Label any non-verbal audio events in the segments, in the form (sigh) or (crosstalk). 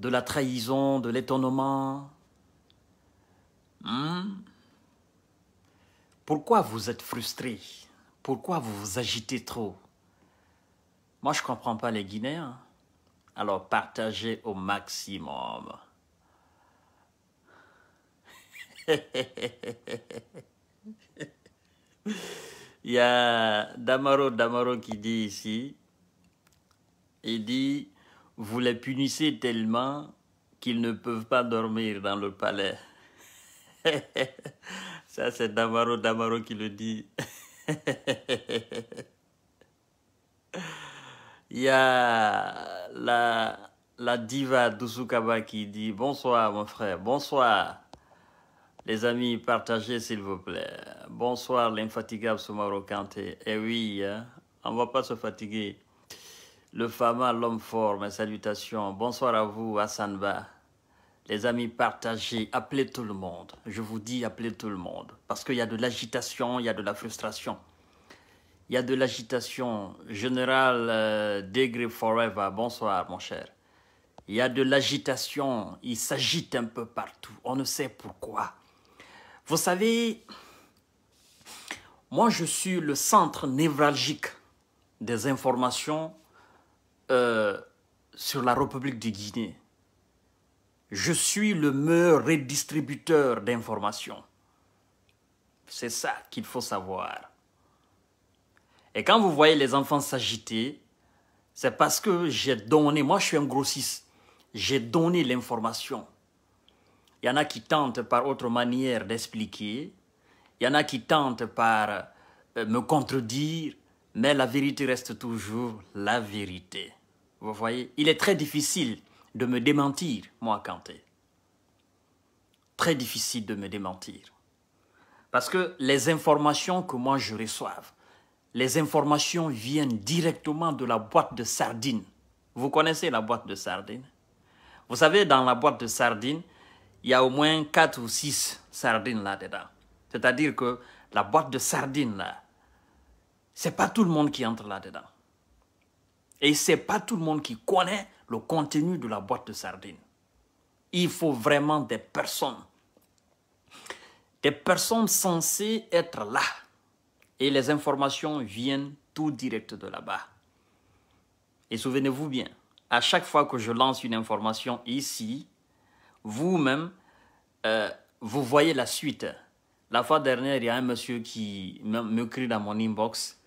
de la trahison, de l'étonnement hmm? Pourquoi vous êtes frustré Pourquoi vous vous agitez trop Moi, je ne comprends pas les Guinéens. Alors partagez au maximum. (laughs) Il y a Damaro Damaro qui dit ici, il dit vous les punissez tellement qu'ils ne peuvent pas dormir dans le palais. (laughs) Ça, c'est Damaro Damaro qui le dit. (laughs) Il y a la, diva Dusukaba qui dit Bonsoir, mon frère, bonsoir. Les amis, partagez s'il vous plaît. Bonsoir, l'infatigable Soumaro Kanté. Eh oui, hein, on ne va pas se fatiguer le fama, l'homme fort, mes salutations. Bonsoir à vous, Hassanba. Les amis, partagez, appelez tout le monde. Je vous dis, appelez tout le monde. Parce qu'il y a de l'agitation, il y a de la frustration. Il y a de l'agitation. Général euh, degree Forever, bonsoir, mon cher. Il y a de l'agitation, il s'agite un peu partout. On ne sait pourquoi. Vous savez, moi, je suis le centre névralgique des informations euh, sur la République de Guinée. Je suis le meilleur redistributeur d'informations. C'est ça qu'il faut savoir. Et quand vous voyez les enfants s'agiter, c'est parce que j'ai donné, moi je suis un grossiste, j'ai donné l'information. Il y en a qui tentent par autre manière d'expliquer, il y en a qui tentent par euh, me contredire, mais la vérité reste toujours la vérité. Vous voyez, il est très difficile de me démentir, moi, Kanté. Très difficile de me démentir. Parce que les informations que moi je reçois, les informations viennent directement de la boîte de sardines. Vous connaissez la boîte de sardines Vous savez, dans la boîte de sardines, il y a au moins 4 ou 6 sardines là-dedans. C'est-à-dire que la boîte de sardines, là, c'est pas tout le monde qui entre là-dedans. Et ce n'est pas tout le monde qui connaît le contenu de la boîte de sardines. Il faut vraiment des personnes. Des personnes censées être là. Et les informations viennent tout direct de là-bas. Et souvenez-vous bien, à chaque fois que je lance une information ici, vous-même, euh, vous voyez la suite. La fois dernière, il y a un monsieur qui me, me dans mon inbox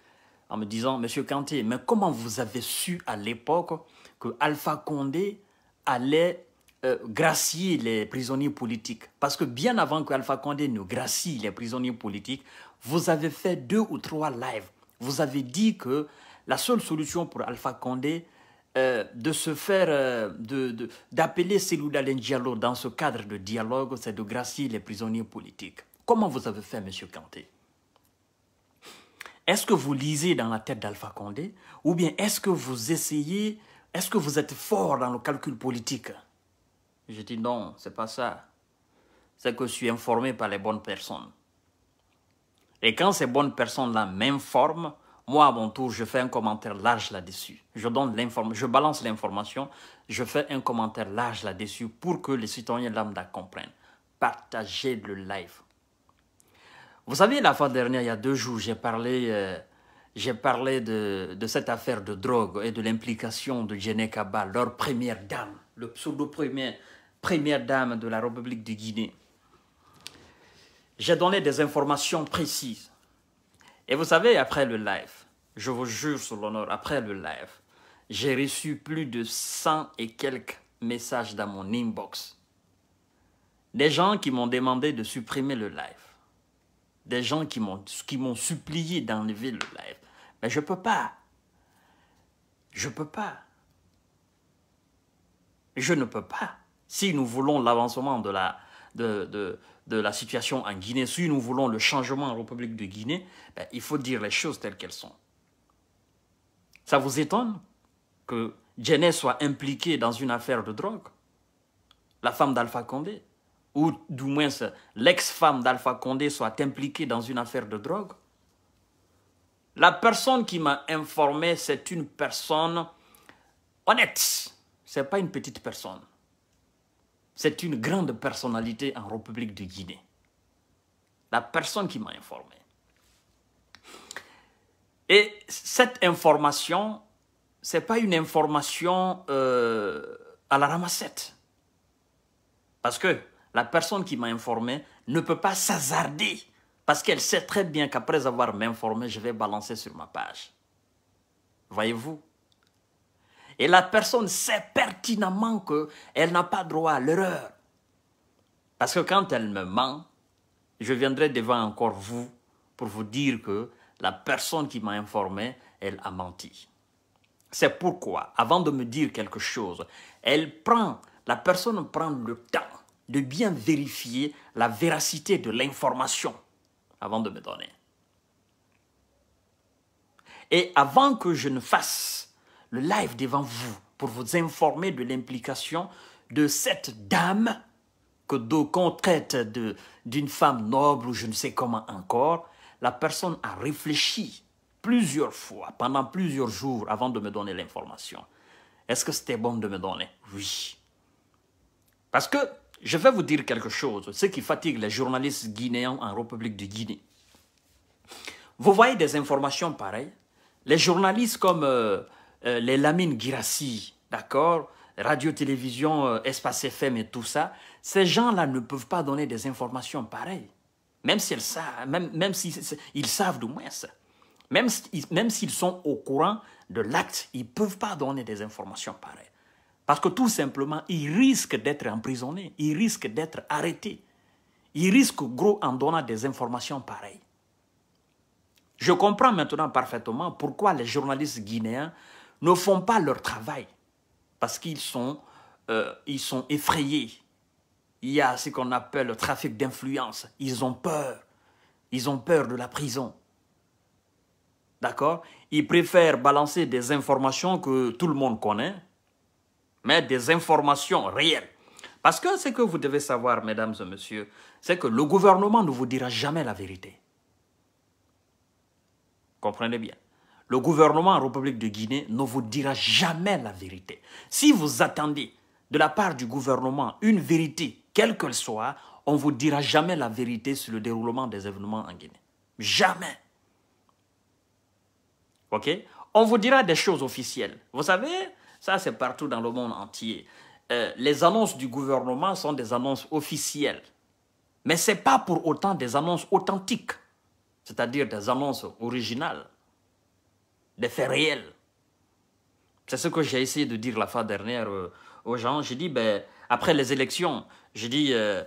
en me disant, Monsieur Kanté, mais comment vous avez su à l'époque que Alpha Condé allait euh, gracier les prisonniers politiques Parce que bien avant que Alpha Condé ne gracie les prisonniers politiques, vous avez fait deux ou trois lives. Vous avez dit que la seule solution pour Alpha Condé, euh, de se faire, d'appeler euh, de, de, dans ce cadre de dialogue, c'est de gracier les prisonniers politiques. Comment vous avez fait, Monsieur Kanté est-ce que vous lisez dans la tête d'Alpha Condé ou bien est-ce que vous essayez, est-ce que vous êtes fort dans le calcul politique Je dis non, c'est pas ça. C'est que je suis informé par les bonnes personnes. Et quand ces bonnes personnes-là m'informent, moi à mon tour, je fais un commentaire large là-dessus. Je donne je balance l'information, je fais un commentaire large là-dessus pour que les citoyens lambda comprennent. Partagez le live, vous savez, la fois dernière, il y a deux jours, j'ai parlé, euh, j'ai parlé de, cette affaire de drogue et de l'implication de Jenny Kaba, leur première dame, le pseudo-première première dame de la République de Guinée. J'ai donné des informations précises. Et vous savez, après le live, je vous jure sur l'honneur, après le live, j'ai reçu plus de 100 et quelques messages dans mon inbox. Des gens qui m'ont demandé de supprimer le live des gens qui m'ont, qui m'ont supplié d'enlever le live. Mais je ne peux pas. Je ne peux pas. Je ne peux pas. Si nous voulons l'avancement de la, de, de, la situation en Guinée, si nous voulons le changement en République de Guinée, ben, il faut dire les choses telles qu'elles sont. Ça vous étonne que Jenner soit impliquée dans une affaire de drogue La femme d'Alpha Condé ou du moins l'ex-femme d'Alpha Condé soit impliquée dans une affaire de drogue. La personne qui m'a informé, c'est une personne honnête. Ce n'est pas une petite personne. C'est une grande personnalité en République de Guinée. La personne qui m'a informé. Et cette information, ce n'est pas une information euh, à la ramassette. Parce que la personne qui m'a informé ne peut pas s'hazarder parce qu'elle sait très bien qu'après avoir m'informé, je vais balancer sur ma page. Voyez-vous Et la personne sait pertinemment qu'elle n'a pas droit à l'erreur. Parce que quand elle me ment, je viendrai devant encore vous pour vous dire que la personne qui m'a informé, elle a menti. C'est pourquoi, avant de me dire quelque chose, elle prend, la personne prend le temps de bien vérifier la véracité de l'information avant de me donner. Et avant que je ne fasse le live devant vous pour vous informer de l'implication de cette dame que d'aucuns traite d'une femme noble ou je ne sais comment encore, la personne a réfléchi plusieurs fois, pendant plusieurs jours avant de me donner l'information. Est-ce que c'était bon de me donner Oui. Parce que je vais vous dire quelque chose, ce qui fatigue les journalistes guinéens en République de Guinée. Vous voyez des informations pareilles. Les journalistes comme euh, euh, les Lamine Girassi, d'accord Radio-télévision, euh, Espace FM et tout ça, ces gens-là ne peuvent pas donner des informations pareilles. Même s'ils savent, même, savent du moins ça. Même, même s'ils sont au courant de l'acte, ils ne peuvent pas donner des informations pareilles. Parce que tout simplement, ils risquent d'être emprisonnés, ils risquent d'être arrêtés. Ils risquent gros en donnant des informations pareilles. Je comprends maintenant parfaitement pourquoi les journalistes guinéens ne font pas leur travail. Parce qu'ils sont, euh, sont effrayés. Il y a ce qu'on appelle le trafic d'influence. Ils ont peur. Ils ont peur de la prison. D'accord Ils préfèrent balancer des informations que tout le monde connaît mais des informations réelles. Parce que ce que vous devez savoir, mesdames et messieurs, c'est que le gouvernement ne vous dira jamais la vérité. Comprenez bien. Le gouvernement en République de Guinée ne vous dira jamais la vérité. Si vous attendez de la part du gouvernement une vérité, quelle qu'elle soit, on ne vous dira jamais la vérité sur le déroulement des événements en Guinée. Jamais. OK On vous dira des choses officielles. Vous savez, ça, c'est partout dans le monde entier. Euh, les annonces du gouvernement sont des annonces officielles. Mais ce n'est pas pour autant des annonces authentiques, c'est-à-dire des annonces originales, des faits réels. C'est ce que j'ai essayé de dire la fois dernière euh, aux gens. J'ai dit, ben, après les élections, j'ai dit, euh,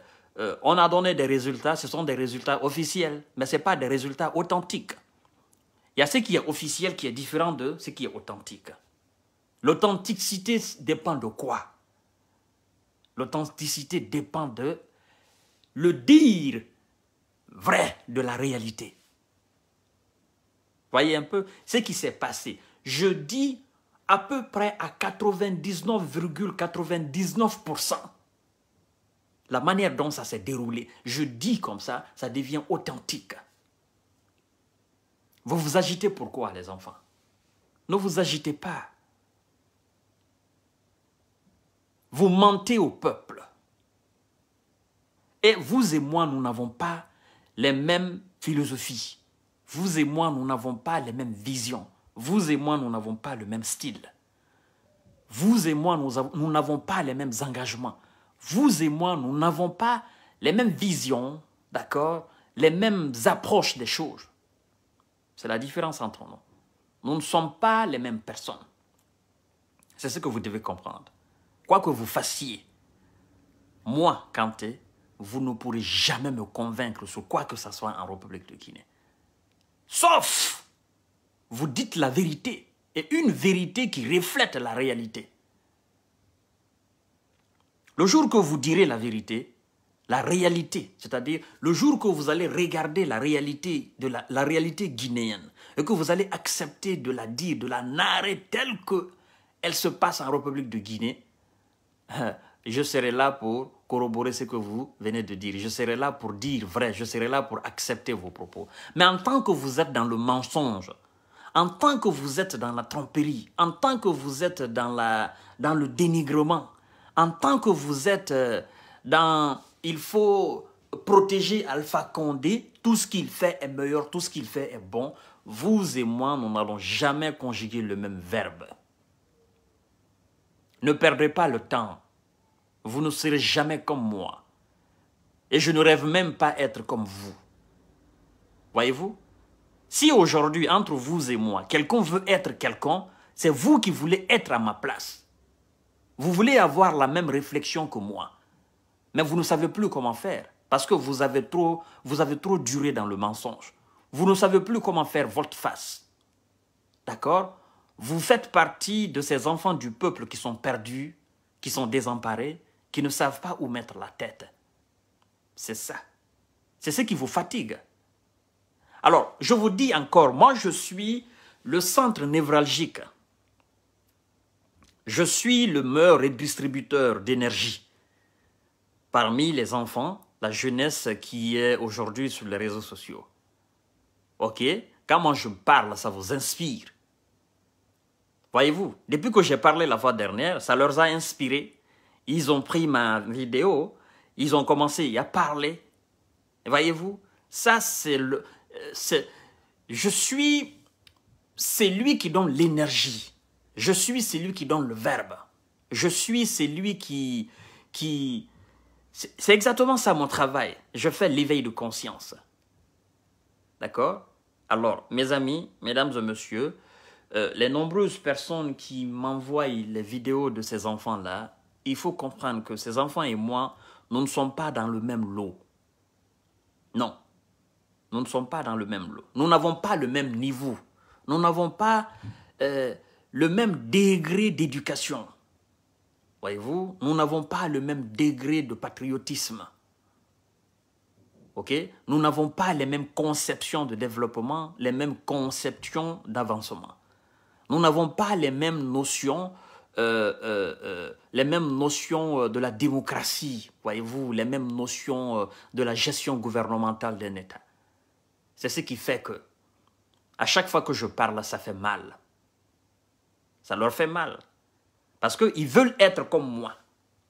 on a donné des résultats, ce sont des résultats officiels, mais ce n'est pas des résultats authentiques. Il y a ce qui est officiel qui est différent de ce qui est authentique. L'authenticité dépend de quoi L'authenticité dépend de le dire vrai de la réalité. Voyez un peu ce qui s'est passé. Je dis à peu près à 99,99% la manière dont ça s'est déroulé. Je dis comme ça, ça devient authentique. Vous vous agitez pourquoi les enfants Ne vous agitez pas. Vous mentez au peuple. Et vous et moi, nous n'avons pas les mêmes philosophies. Vous et moi, nous n'avons pas les mêmes visions. Vous et moi, nous n'avons pas le même style. Vous et moi, nous n'avons pas les mêmes engagements. Vous et moi, nous n'avons pas les mêmes visions, d'accord Les mêmes approches des choses. C'est la différence entre nous. Nous ne sommes pas les mêmes personnes. C'est ce que vous devez comprendre. Quoi que vous fassiez, moi, Kanté, vous ne pourrez jamais me convaincre sur quoi que ce soit en République de Guinée. Sauf, vous dites la vérité, et une vérité qui reflète la réalité. Le jour que vous direz la vérité, la réalité, c'est-à-dire le jour que vous allez regarder la réalité de la, réalité guinéenne et que vous allez accepter de la dire, de la narrer telle qu'elle se passe en République de Guinée, (laughs) je serai là pour corroborer ce que vous venez de dire. Je serai là pour dire vrai, je serai là pour accepter vos propos. Mais en tant que vous êtes dans le mensonge, en tant que vous êtes dans la tromperie, en tant que vous êtes dans, la, dans le dénigrement, en tant que vous êtes euh, dans il faut protéger Alpha Condé, tout ce qu'il fait est meilleur, tout ce qu'il fait est bon, vous et moi, nous n'allons jamais conjuguer le même verbe. Ne perdez pas le temps. Vous ne serez jamais comme moi. Et je ne rêve même pas être comme vous. Voyez-vous Si aujourd'hui, entre vous et moi, quelqu'un veut être quelqu'un, c'est vous qui voulez être à ma place. Vous voulez avoir la même réflexion que moi. Mais vous ne savez plus comment faire parce que vous avez trop, vous avez trop duré dans le mensonge. Vous ne savez plus comment faire votre face. D'accord vous faites partie de ces enfants du peuple qui sont perdus, qui sont désemparés, qui ne savent pas où mettre la tête. C'est ça. C'est ce qui vous fatigue. Alors, je vous dis encore, moi je suis le centre névralgique. Je suis le et distributeur d'énergie. Parmi les enfants, la jeunesse qui est aujourd'hui sur les réseaux sociaux. Ok Quand moi je parle, ça vous inspire. Voyez-vous, depuis que j'ai parlé la fois dernière, ça leur a inspiré. Ils ont pris ma vidéo, ils ont commencé à parler. Voyez-vous, ça c'est le... Euh, je suis c'est lui qui donne l'énergie. Je suis celui qui donne le verbe. Je suis celui qui... qui c'est exactement ça mon travail. Je fais l'éveil de conscience. D'accord Alors, mes amis, mesdames et messieurs, euh, les nombreuses personnes qui m'envoient les vidéos de ces enfants-là, il faut comprendre que ces enfants et moi, nous ne sommes pas dans le même lot. Non, nous ne sommes pas dans le même lot. Nous n'avons pas le même niveau. Nous n'avons pas euh, le même degré d'éducation. Voyez-vous, nous n'avons pas le même degré de patriotisme. OK Nous n'avons pas les mêmes conceptions de développement, les mêmes conceptions d'avancement. Nous n'avons pas les mêmes notions, euh, euh, euh, les mêmes notions de la démocratie, voyez-vous, les mêmes notions de la gestion gouvernementale d'un État. C'est ce qui fait que, à chaque fois que je parle, ça fait mal. Ça leur fait mal. Parce qu'ils veulent être comme moi,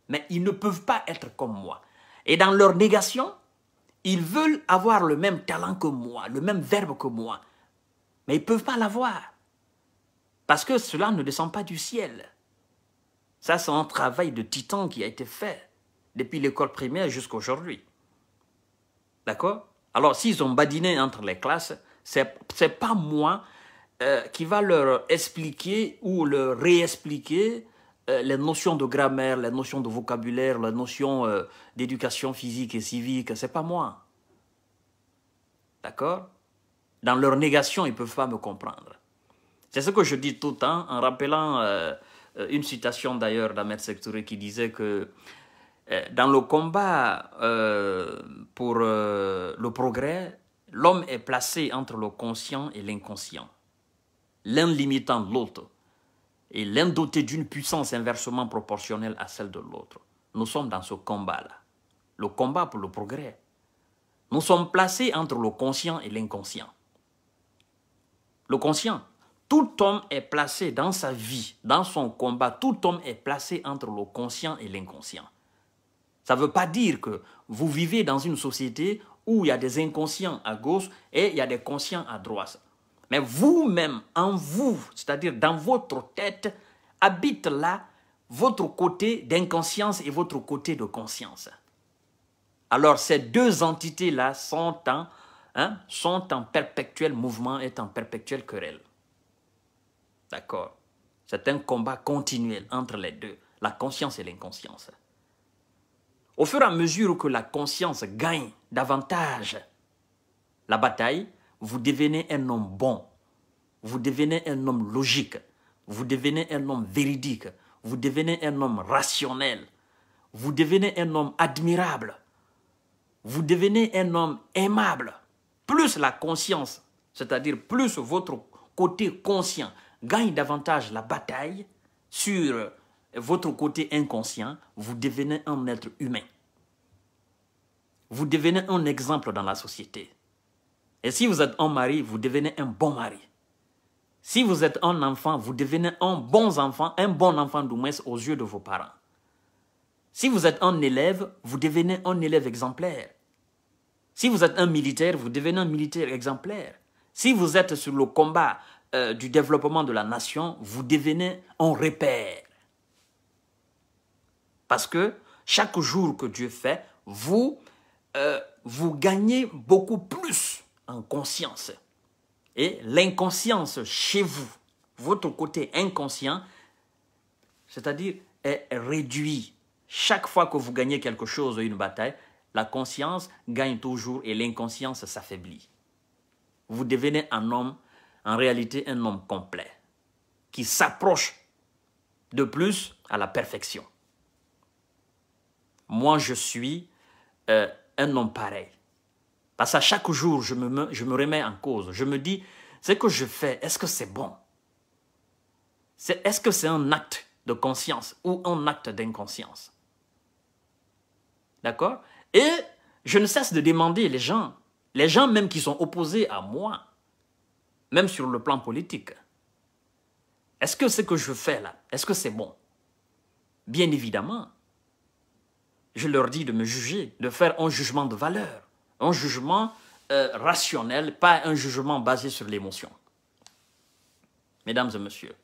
mais ils ne peuvent pas être comme moi. Et dans leur négation, ils veulent avoir le même talent que moi, le même verbe que moi, mais ils ne peuvent pas l'avoir. Parce que cela ne descend pas du ciel. Ça, c'est un travail de titan qui a été fait depuis l'école primaire jusqu'à aujourd'hui. D'accord Alors, s'ils ont badiné entre les classes, ce n'est pas moi euh, qui va leur expliquer ou leur réexpliquer euh, les notions de grammaire, les notions de vocabulaire, les notions euh, d'éducation physique et civique. Ce n'est pas moi. D'accord Dans leur négation, ils ne peuvent pas me comprendre. C'est ce que je dis tout le temps en rappelant euh, euh, une citation d'ailleurs d'Ahmed Sektouré qui disait que euh, dans le combat pour le progrès, l'homme est placé entre le conscient et l'inconscient, l'un limitant l'autre et l'un doté d'une puissance inversement proportionnelle à celle de l'autre. Nous sommes dans ce combat-là, le combat pour le progrès. Nous sommes placés entre le conscient et l'inconscient. Le conscient, tout homme est placé dans sa vie, dans son combat, tout homme est placé entre le conscient et l'inconscient. Ça ne veut pas dire que vous vivez dans une société où il y a des inconscients à gauche et il y a des conscients à droite. Mais vous-même, en vous, c'est-à-dire dans votre tête, habite là votre côté d'inconscience et votre côté de conscience. Alors ces deux entités-là sont, en, hein, sont en perpétuel mouvement et en perpétuelle querelle. D'accord C'est un combat continuel entre les deux, la conscience et l'inconscience. Au fur et à mesure que la conscience gagne davantage la bataille, vous devenez un homme bon, vous devenez un homme logique, vous devenez un homme véridique, vous devenez un homme rationnel, vous devenez un homme admirable, vous devenez un homme aimable. Plus la conscience, c'est-à-dire plus votre côté conscient gagne davantage la bataille sur euh, votre côté inconscient, vous devenez un être humain. Vous devenez un exemple dans la société. Et si vous êtes un mari, vous devenez un bon mari. Si vous êtes un enfant, vous devenez un bon enfant, un bon enfant du moins aux yeux de vos parents. Si vous êtes un élève, vous devenez un élève exemplaire. Si vous êtes un militaire, vous devenez un militaire exemplaire. Si vous êtes sur le combat, euh, du développement de la nation, vous devenez un repère. Parce que chaque jour que Dieu fait, vous, euh, vous gagnez beaucoup plus en conscience. Et l'inconscience chez vous, votre côté inconscient, c'est-à-dire est réduit. Chaque fois que vous gagnez quelque chose, une bataille, la conscience gagne toujours et l'inconscience s'affaiblit. Vous devenez un homme en réalité un homme complet, qui s'approche de plus à la perfection. Moi, je suis euh, un homme pareil. Parce qu'à chaque jour, je me, je me remets en cause. Je me dis, ce que je fais, est-ce que c'est bon Est-ce que c'est un acte de conscience ou un acte d'inconscience D'accord Et je ne cesse de demander les gens, les gens même qui sont opposés à moi, même sur le plan politique. Est-ce que ce que je fais là, est-ce que c'est bon Bien évidemment, je leur dis de me juger, de faire un jugement de valeur, un jugement euh, rationnel, pas un jugement basé sur l'émotion. Mesdames et messieurs,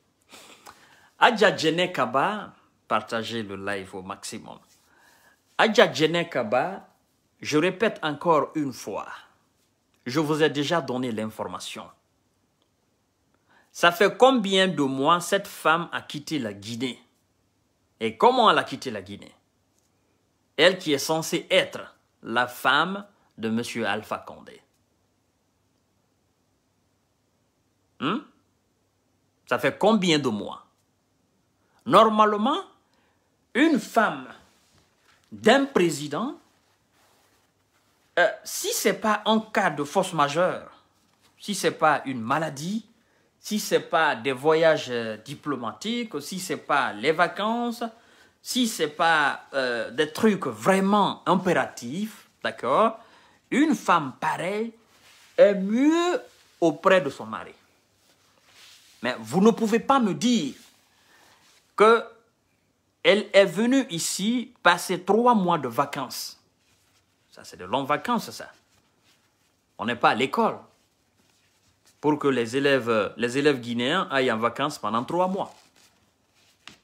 Adja Kaba, partagez le live au maximum. Adja Kaba, je répète encore une fois, je vous ai déjà donné l'information. Ça fait combien de mois cette femme a quitté la Guinée Et comment elle a quitté la Guinée Elle qui est censée être la femme de M. Alpha Condé. Hmm? Ça fait combien de mois Normalement, une femme d'un président, euh, si ce n'est pas un cas de force majeure, si ce n'est pas une maladie, si ce n'est pas des voyages euh, diplomatiques, si ce n'est pas les vacances, si ce n'est pas euh, des trucs vraiment impératifs, d'accord Une femme pareille est mieux auprès de son mari. Mais vous ne pouvez pas me dire que elle est venue ici passer trois mois de vacances. Ça, c'est de longues vacances, ça. On n'est pas à l'école pour que les élèves, euh, les élèves guinéens aillent en vacances pendant trois mois.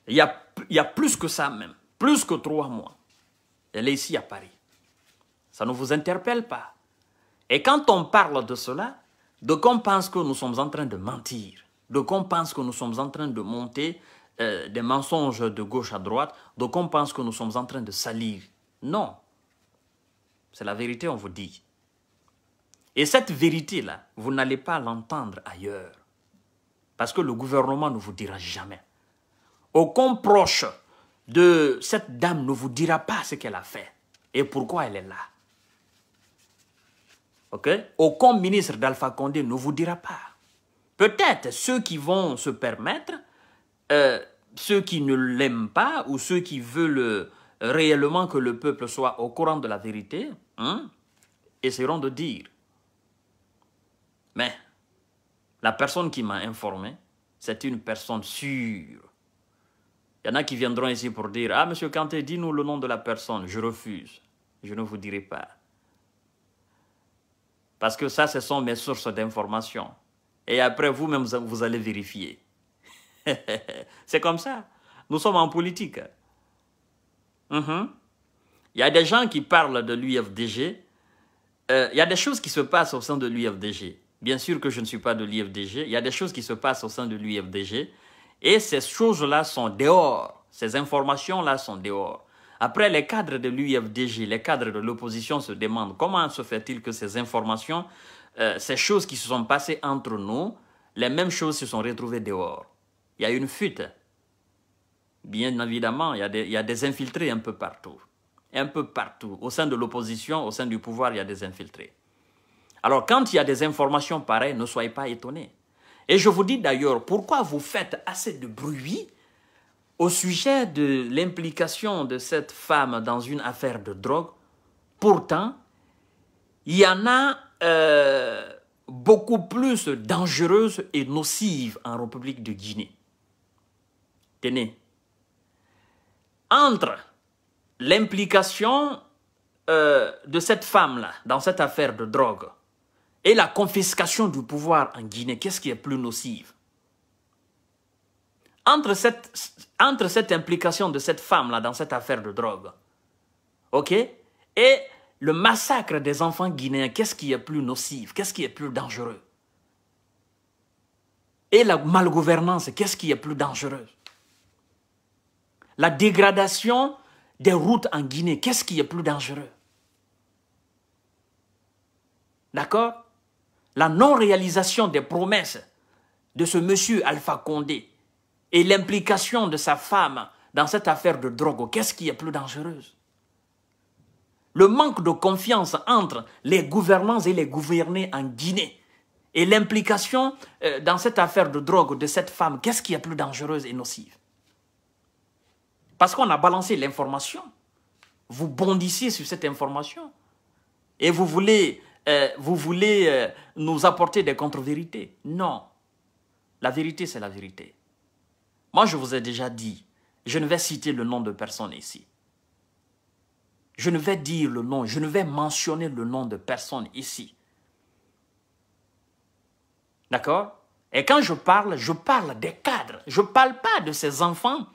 Il y a, il y a plus que ça même, plus que trois mois. Elle est ici à Paris. Ça ne vous interpelle pas. Et quand on parle de cela, de qu'on pense que nous sommes en train de mentir. de qu'on pense que nous sommes en train de monter euh, des mensonges de gauche à droite. de qu'on pense que nous sommes en train de salir. Non. C'est la vérité, on vous dit. Et cette vérité-là, vous n'allez pas l'entendre ailleurs. Parce que le gouvernement ne vous dira jamais. Aucun proche de cette dame ne vous dira pas ce qu'elle a fait et pourquoi elle est là. OK Aucun ministre d'Alpha Condé ne vous dira pas. Peut-être ceux qui vont se permettre, euh, ceux qui ne l'aiment pas ou ceux qui veulent euh, réellement que le peuple soit au courant de la vérité, hein, essaieront de dire mais la personne qui m'a informé, c'est une personne sûre. Il y en a qui viendront ici pour dire Ah, monsieur Kanté, dis-nous le nom de la personne. Je refuse. Je ne vous dirai pas. Parce que ça, ce sont mes sources d'information. Et après, vous-même, vous allez vérifier. (laughs) c'est comme ça. Nous sommes en politique. Mhm. Il y a des gens qui parlent de l'UFDG. Euh, il y a des choses qui se passent au sein de l'UFDG. Bien sûr que je ne suis pas de l'IFDG. Il y a des choses qui se passent au sein de l'IFDG. Et ces choses-là sont dehors. Ces informations-là sont dehors. Après, les cadres de l'UFDG, les cadres de l'opposition se demandent comment se fait-il que ces informations, euh, ces choses qui se sont passées entre nous, les mêmes choses se sont retrouvées dehors. Il y a une fuite. Bien évidemment, il il y a des infiltrés un peu partout. Un peu partout. Au sein de l'opposition, au sein du pouvoir, il y a des infiltrés. Alors quand il y a des informations pareilles, ne soyez pas étonnés. Et je vous dis d'ailleurs, pourquoi vous faites assez de bruit au sujet de l'implication de cette femme dans une affaire de drogue Pourtant, il y en a euh, beaucoup plus dangereuses et nocives en République de Guinée. Tenez, entre l'implication euh, de cette femme-là dans cette affaire de drogue et la confiscation du pouvoir en Guinée, qu'est-ce qui est plus nocive entre cette, entre cette implication de cette femme-là dans cette affaire de drogue, ok, et le massacre des enfants guinéens, qu'est-ce qui est plus nocif, qu'est-ce qui est plus dangereux Et la malgouvernance, qu'est-ce qui est plus dangereux La dégradation des routes en Guinée, qu'est-ce qui est plus dangereux D'accord la non-réalisation des promesses de ce monsieur Alpha Condé et l'implication de sa femme dans cette affaire de drogue, qu'est-ce qui est plus dangereuse Le manque de confiance entre les gouvernants et les gouvernés en Guinée et l'implication euh, dans cette affaire de drogue de cette femme, qu'est-ce qui est plus dangereuse et nocive Parce qu'on a balancé l'information. Vous bondissez sur cette information et vous voulez euh, vous voulez euh, nous apporter des contre-vérités. Non. La vérité, c'est la vérité. Moi, je vous ai déjà dit, je ne vais citer le nom de personne ici. Je ne vais dire le nom, je ne vais mentionner le nom de personne ici. D'accord Et quand je parle, je parle des cadres. Je ne parle pas de ces enfants,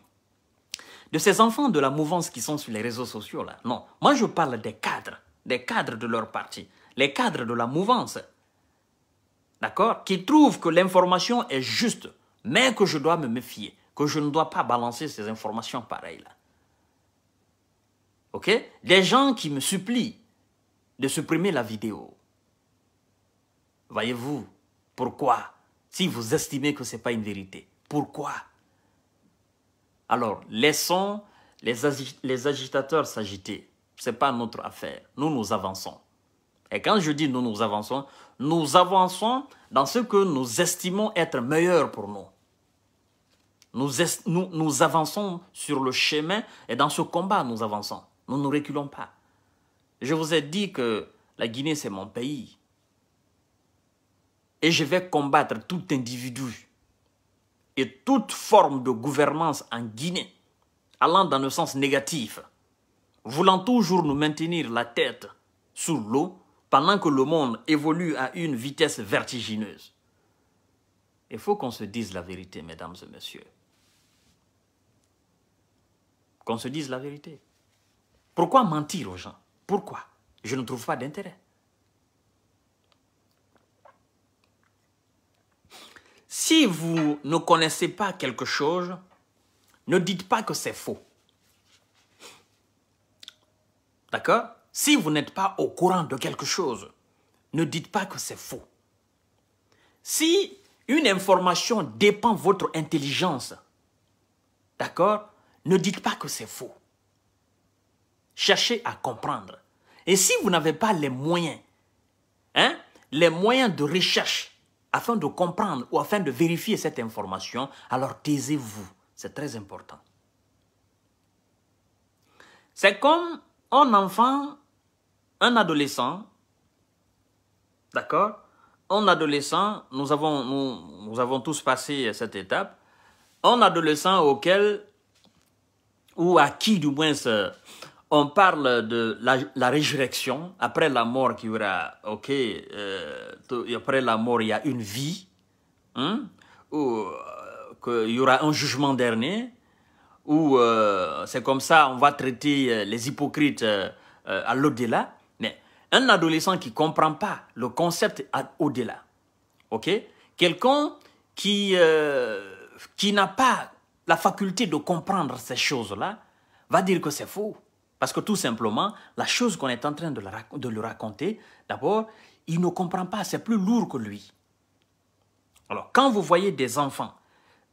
de ces enfants de la mouvance qui sont sur les réseaux sociaux là. Non, moi je parle des cadres, des cadres de leur parti les cadres de la mouvance, d'accord, qui trouvent que l'information est juste, mais que je dois me méfier, que je ne dois pas balancer ces informations pareilles-là. OK Des gens qui me supplient de supprimer la vidéo. Voyez-vous, pourquoi Si vous estimez que ce n'est pas une vérité, pourquoi Alors, laissons les, les agitateurs s'agiter. Ce n'est pas notre affaire. Nous, nous avançons. Et quand je dis nous, nous avançons, nous avançons dans ce que nous estimons être meilleur pour nous. Nous, avançons sur le chemin et dans ce combat, nous avançons. Nous ne reculons pas. Je vous ai dit que la Guinée, c'est mon pays. Et je vais combattre tout individu et toute forme de gouvernance en Guinée allant dans le sens négatif, voulant toujours nous maintenir la tête sous l'eau pendant que le monde évolue à une vitesse vertigineuse. Il faut qu'on se dise la vérité, mesdames et messieurs. Qu'on se dise la vérité. Pourquoi mentir aux gens Pourquoi Je ne trouve pas d'intérêt. Si vous ne connaissez pas quelque chose, ne dites pas que c'est faux. D'accord si vous n'êtes pas au courant de quelque chose, ne dites pas que c'est faux. Si une information dépend de votre intelligence, d'accord, ne dites pas que c'est faux. Cherchez à comprendre. Et si vous n'avez pas les moyens, hein, les moyens de recherche afin de comprendre ou afin de vérifier cette information, alors taisez-vous. C'est très important. C'est comme un enfant un adolescent, d'accord En adolescent, nous avons, nous, avons tous passé cette étape. Un adolescent auquel, ou à qui du moins, on parle de la, résurrection, après la mort qui y aura, ok, euh, après la mort, il y a une vie, hein, ou euh, y aura un jugement dernier, ou euh, c'est comme ça, on va traiter les hypocrites à l'au-delà. Un adolescent qui ne comprend pas le concept au-delà, ok Quelqu'un qui, euh, qui n'a pas la faculté de comprendre ces choses-là va dire que c'est faux. Parce que tout simplement, la chose qu'on est en train de, lui raconter, d'abord, il ne comprend pas, c'est plus lourd que lui. Alors, quand vous voyez des enfants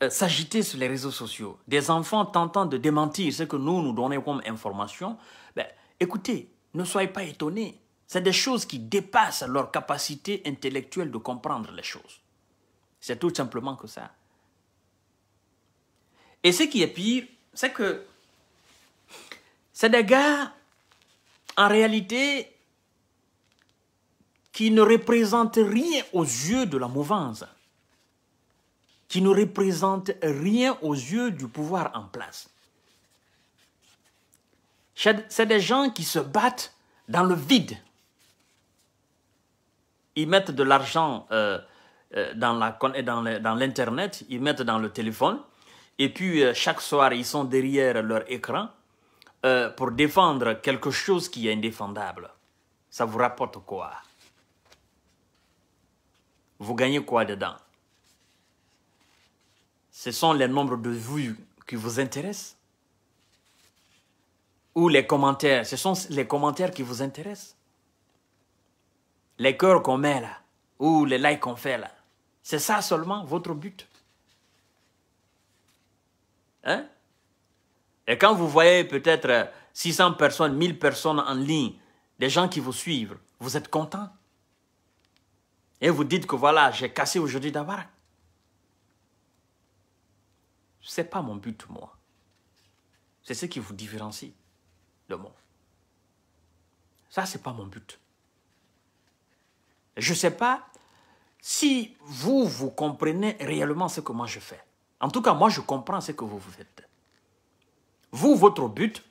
euh, s'agiter sur les réseaux sociaux, des enfants tentant de démentir ce que nous nous donnons comme information, ben, écoutez, ne soyez pas étonnés. C'est des choses qui dépassent leur capacité intellectuelle de comprendre les choses. C'est tout simplement que ça. Et ce qui est pire, c'est que c'est des gars, en réalité, qui ne représentent rien aux yeux de la mouvance, qui ne représentent rien aux yeux du pouvoir en place. C'est des gens qui se battent dans le vide ils mettent de l'argent euh, euh, dans l'Internet, dans ils mettent dans le téléphone, et puis euh, chaque soir, ils sont derrière leur écran pour défendre quelque chose qui est indéfendable. Ça vous rapporte quoi Vous gagnez quoi dedans Ce sont les nombres de vues qui vous intéressent Ou les commentaires Ce sont les commentaires qui vous intéressent les cœurs qu'on met là, ou les likes qu'on fait là. C'est ça seulement votre but. Hein? Et quand vous voyez peut-être 600 euh, personnes, 1000 personnes en ligne, des gens qui vous suivent, vous êtes content. Et vous dites que voilà, j'ai cassé aujourd'hui d'avoir. Ce n'est pas mon but, moi. C'est ce qui vous différencie de moi. Ça, ce n'est pas mon but. Je ne sais pas si vous, vous comprenez réellement ce que moi je fais. En tout cas, moi, je comprends ce que vous faites. Vous, votre but,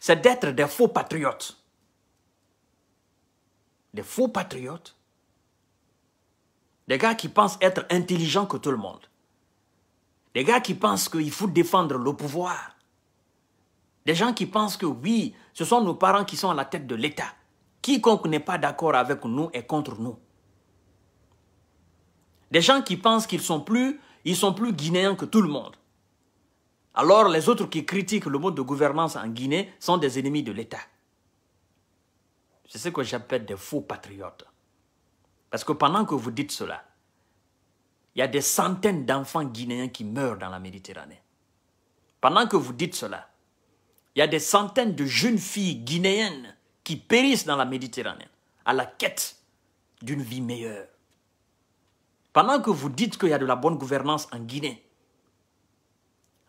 c'est d'être des faux patriotes. Des faux patriotes. Des gars qui pensent être intelligents que tout le monde. Des gars qui pensent qu'il faut défendre le pouvoir. Des gens qui pensent que oui, ce sont nos parents qui sont à la tête de l'État. Quiconque n'est pas d'accord avec nous est contre nous. Des gens qui pensent qu'ils sont plus, ils sont plus guinéens que tout le monde. Alors les autres qui critiquent le mode de gouvernance en Guinée sont des ennemis de l'État. C'est ce que j'appelle des faux patriotes. Parce que pendant que vous dites cela, il y a des centaines d'enfants guinéens qui meurent dans la Méditerranée. Pendant que vous dites cela, il y a des centaines de jeunes filles guinéennes qui périssent dans la Méditerranée à la quête d'une vie meilleure. Pendant que vous dites qu'il y a de la bonne gouvernance en Guinée,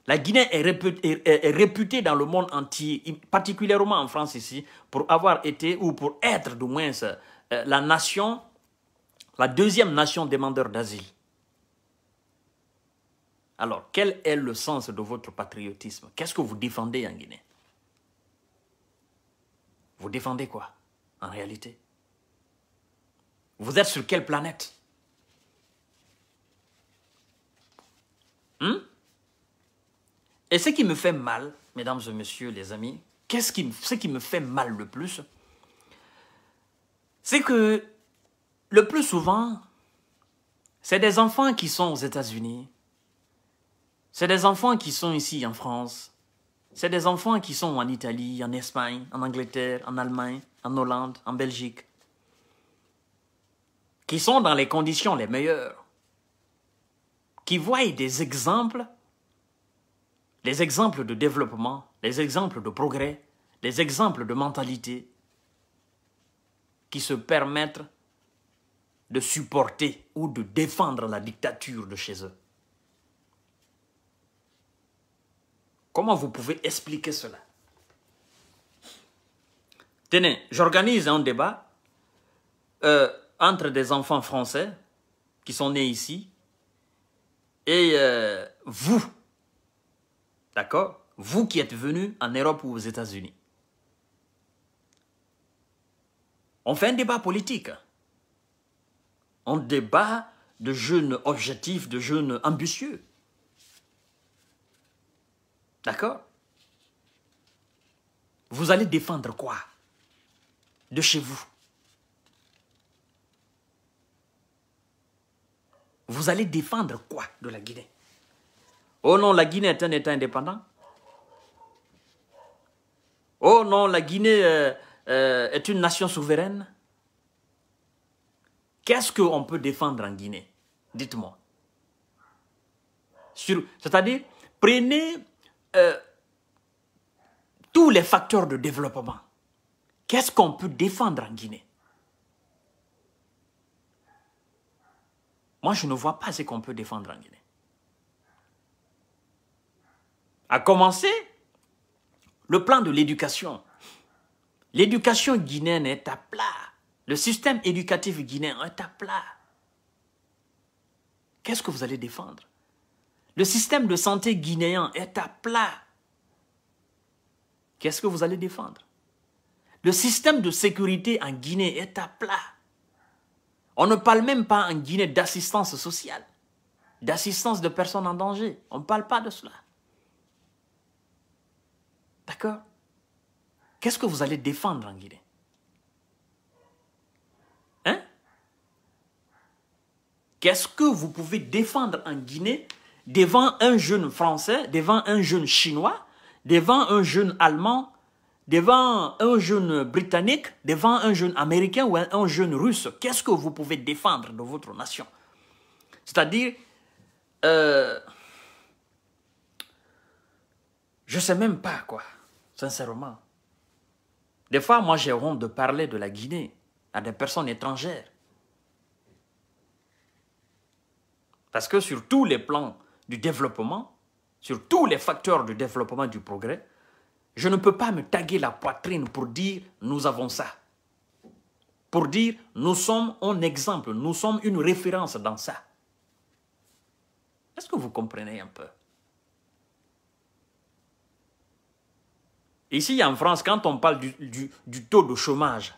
la Guinée est réputée, dans le monde entier, particulièrement en France ici, pour avoir été ou pour être du moins euh, la nation, la deuxième nation demandeur d'asile. Alors, quel est le sens de votre patriotisme Qu'est-ce que vous défendez en Guinée vous défendez quoi, en réalité Vous êtes sur quelle planète hum? Et ce qui me fait mal, mesdames et messieurs, les amis, qu'est-ce qui, ce qui me fait mal le plus C'est que le plus souvent, c'est des enfants qui sont aux États-Unis, c'est des enfants qui sont ici en France, c'est des enfants qui sont en Italie, en Espagne, en Angleterre, en Allemagne, en Hollande, en Belgique, qui sont dans les conditions les meilleures, qui voient des exemples, les exemples de développement, des exemples de progrès, des exemples de mentalité, qui se permettent de supporter ou de défendre la dictature de chez eux. Comment vous pouvez expliquer cela Tenez, j'organise un débat euh, entre des enfants français qui sont nés ici et euh, vous, d'accord Vous qui êtes venus en Europe ou aux États-Unis. On fait un débat politique. Un débat de jeunes objectifs, de jeunes ambitieux. D'accord Vous allez défendre quoi De chez vous Vous allez défendre quoi de la Guinée Oh non, la Guinée est un État indépendant. Oh non, la Guinée euh, euh, est une nation souveraine. Qu'est-ce qu'on peut défendre en Guinée Dites-moi. C'est-à-dire, prenez euh, tous les facteurs de développement. Qu'est-ce qu'on peut défendre en Guinée Moi, je ne vois pas ce qu'on peut défendre en Guinée. À commencer, le plan de l'éducation. L'éducation guinéenne est à plat. Le système éducatif guinéen est à plat. Qu'est-ce que vous allez défendre le système de santé guinéen est à plat. Qu'est-ce que vous allez défendre Le système de sécurité en Guinée est à plat. On ne parle même pas en Guinée d'assistance sociale, d'assistance de personnes en danger. On ne parle pas de cela. D'accord Qu'est-ce que vous allez défendre en Guinée Hein Qu'est-ce que vous pouvez défendre en Guinée devant un jeune français, devant un jeune chinois, devant un jeune allemand, devant un jeune britannique, devant un jeune américain ou un jeune russe, qu'est-ce que vous pouvez défendre de votre nation C'est-à-dire, euh, je ne sais même pas quoi, sincèrement. Des fois, moi, j'ai honte de parler de la Guinée à des personnes étrangères. Parce que sur tous les plans, du développement, sur tous les facteurs du développement du progrès, je ne peux pas me taguer la poitrine pour dire nous avons ça. Pour dire nous sommes un exemple, nous sommes une référence dans ça. Est-ce que vous comprenez un peu Ici en France, quand on parle du, du taux de chômage,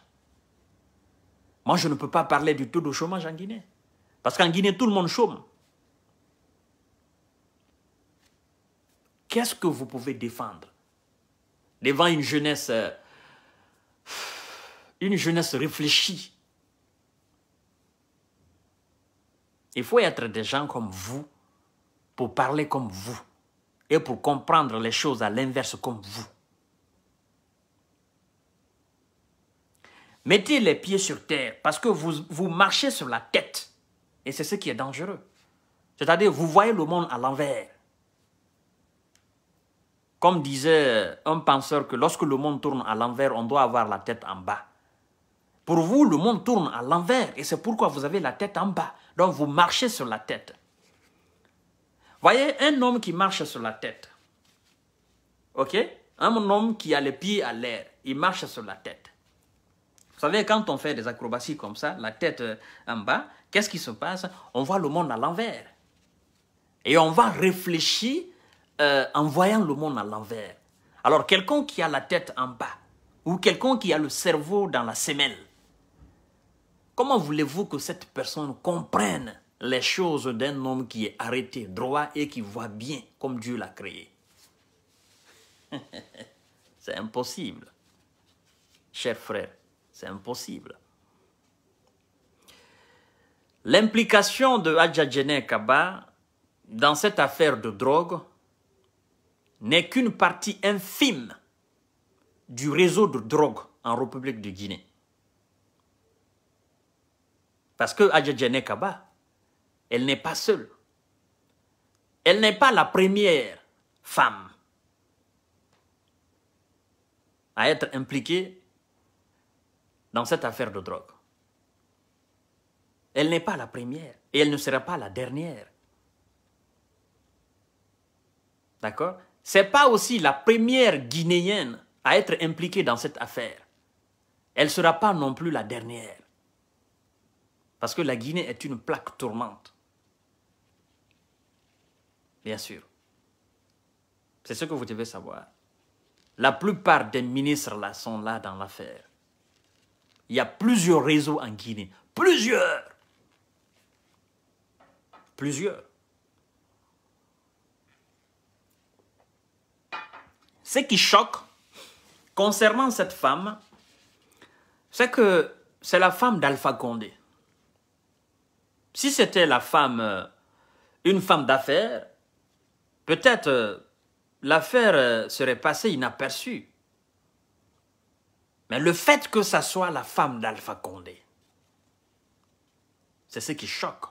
moi je ne peux pas parler du taux de chômage en Guinée. Parce qu'en Guinée, tout le monde chôme. qu'est-ce que vous pouvez défendre devant une jeunesse, euh, une jeunesse réfléchie Il faut être des gens comme vous pour parler comme vous et pour comprendre les choses à l'inverse comme vous. Mettez les pieds sur terre parce que vous, vous marchez sur la tête. Et c'est ce qui est dangereux. C'est-à-dire, vous voyez le monde à l'envers. Comme disait un penseur que lorsque le monde tourne à l'envers, on doit avoir la tête en bas. Pour vous, le monde tourne à l'envers et c'est pourquoi vous avez la tête en bas. Donc vous marchez sur la tête. Voyez, un homme qui marche sur la tête, ok Un homme qui a les pieds à l'air, il marche sur la tête. Vous savez, quand on fait des acrobaties comme ça, la tête euh, en bas, qu'est-ce qui se passe On voit le monde à l'envers. Et on va réfléchir euh, en voyant le monde à l'envers. Alors quelqu'un qui a la tête en bas ou quelqu'un qui a le cerveau dans la semelle, comment voulez-vous que cette personne comprenne les choses d'un homme qui est arrêté droit et qui voit bien comme Dieu l'a créé (laughs) C'est impossible. cher frère, c'est impossible. L'implication de Adjadjene Kaba dans cette affaire de drogue n'est qu'une partie infime du réseau de drogue en République de Guinée. Parce que Adjadjane Kaba, elle n'est pas seule. Elle n'est pas la première femme à être impliquée dans cette affaire de drogue. Elle n'est pas la première et elle ne sera pas la dernière. D'accord c'est pas aussi la première Guinéenne à être impliquée dans cette affaire. Elle ne sera pas non plus la dernière. Parce que la Guinée est une plaque tournante. Bien sûr. C'est ce que vous devez savoir. La plupart des ministres sont là dans l'affaire. Il y a plusieurs réseaux en Guinée. Plusieurs. Plusieurs. Ce qui choque concernant cette femme, c'est que c'est la femme d'Alpha Condé. Si c'était la femme, euh, une femme d'affaires, peut-être euh, l'affaire euh, serait passée inaperçue. Mais le fait que ça soit la femme d'Alpha Condé, c'est ce qui choque.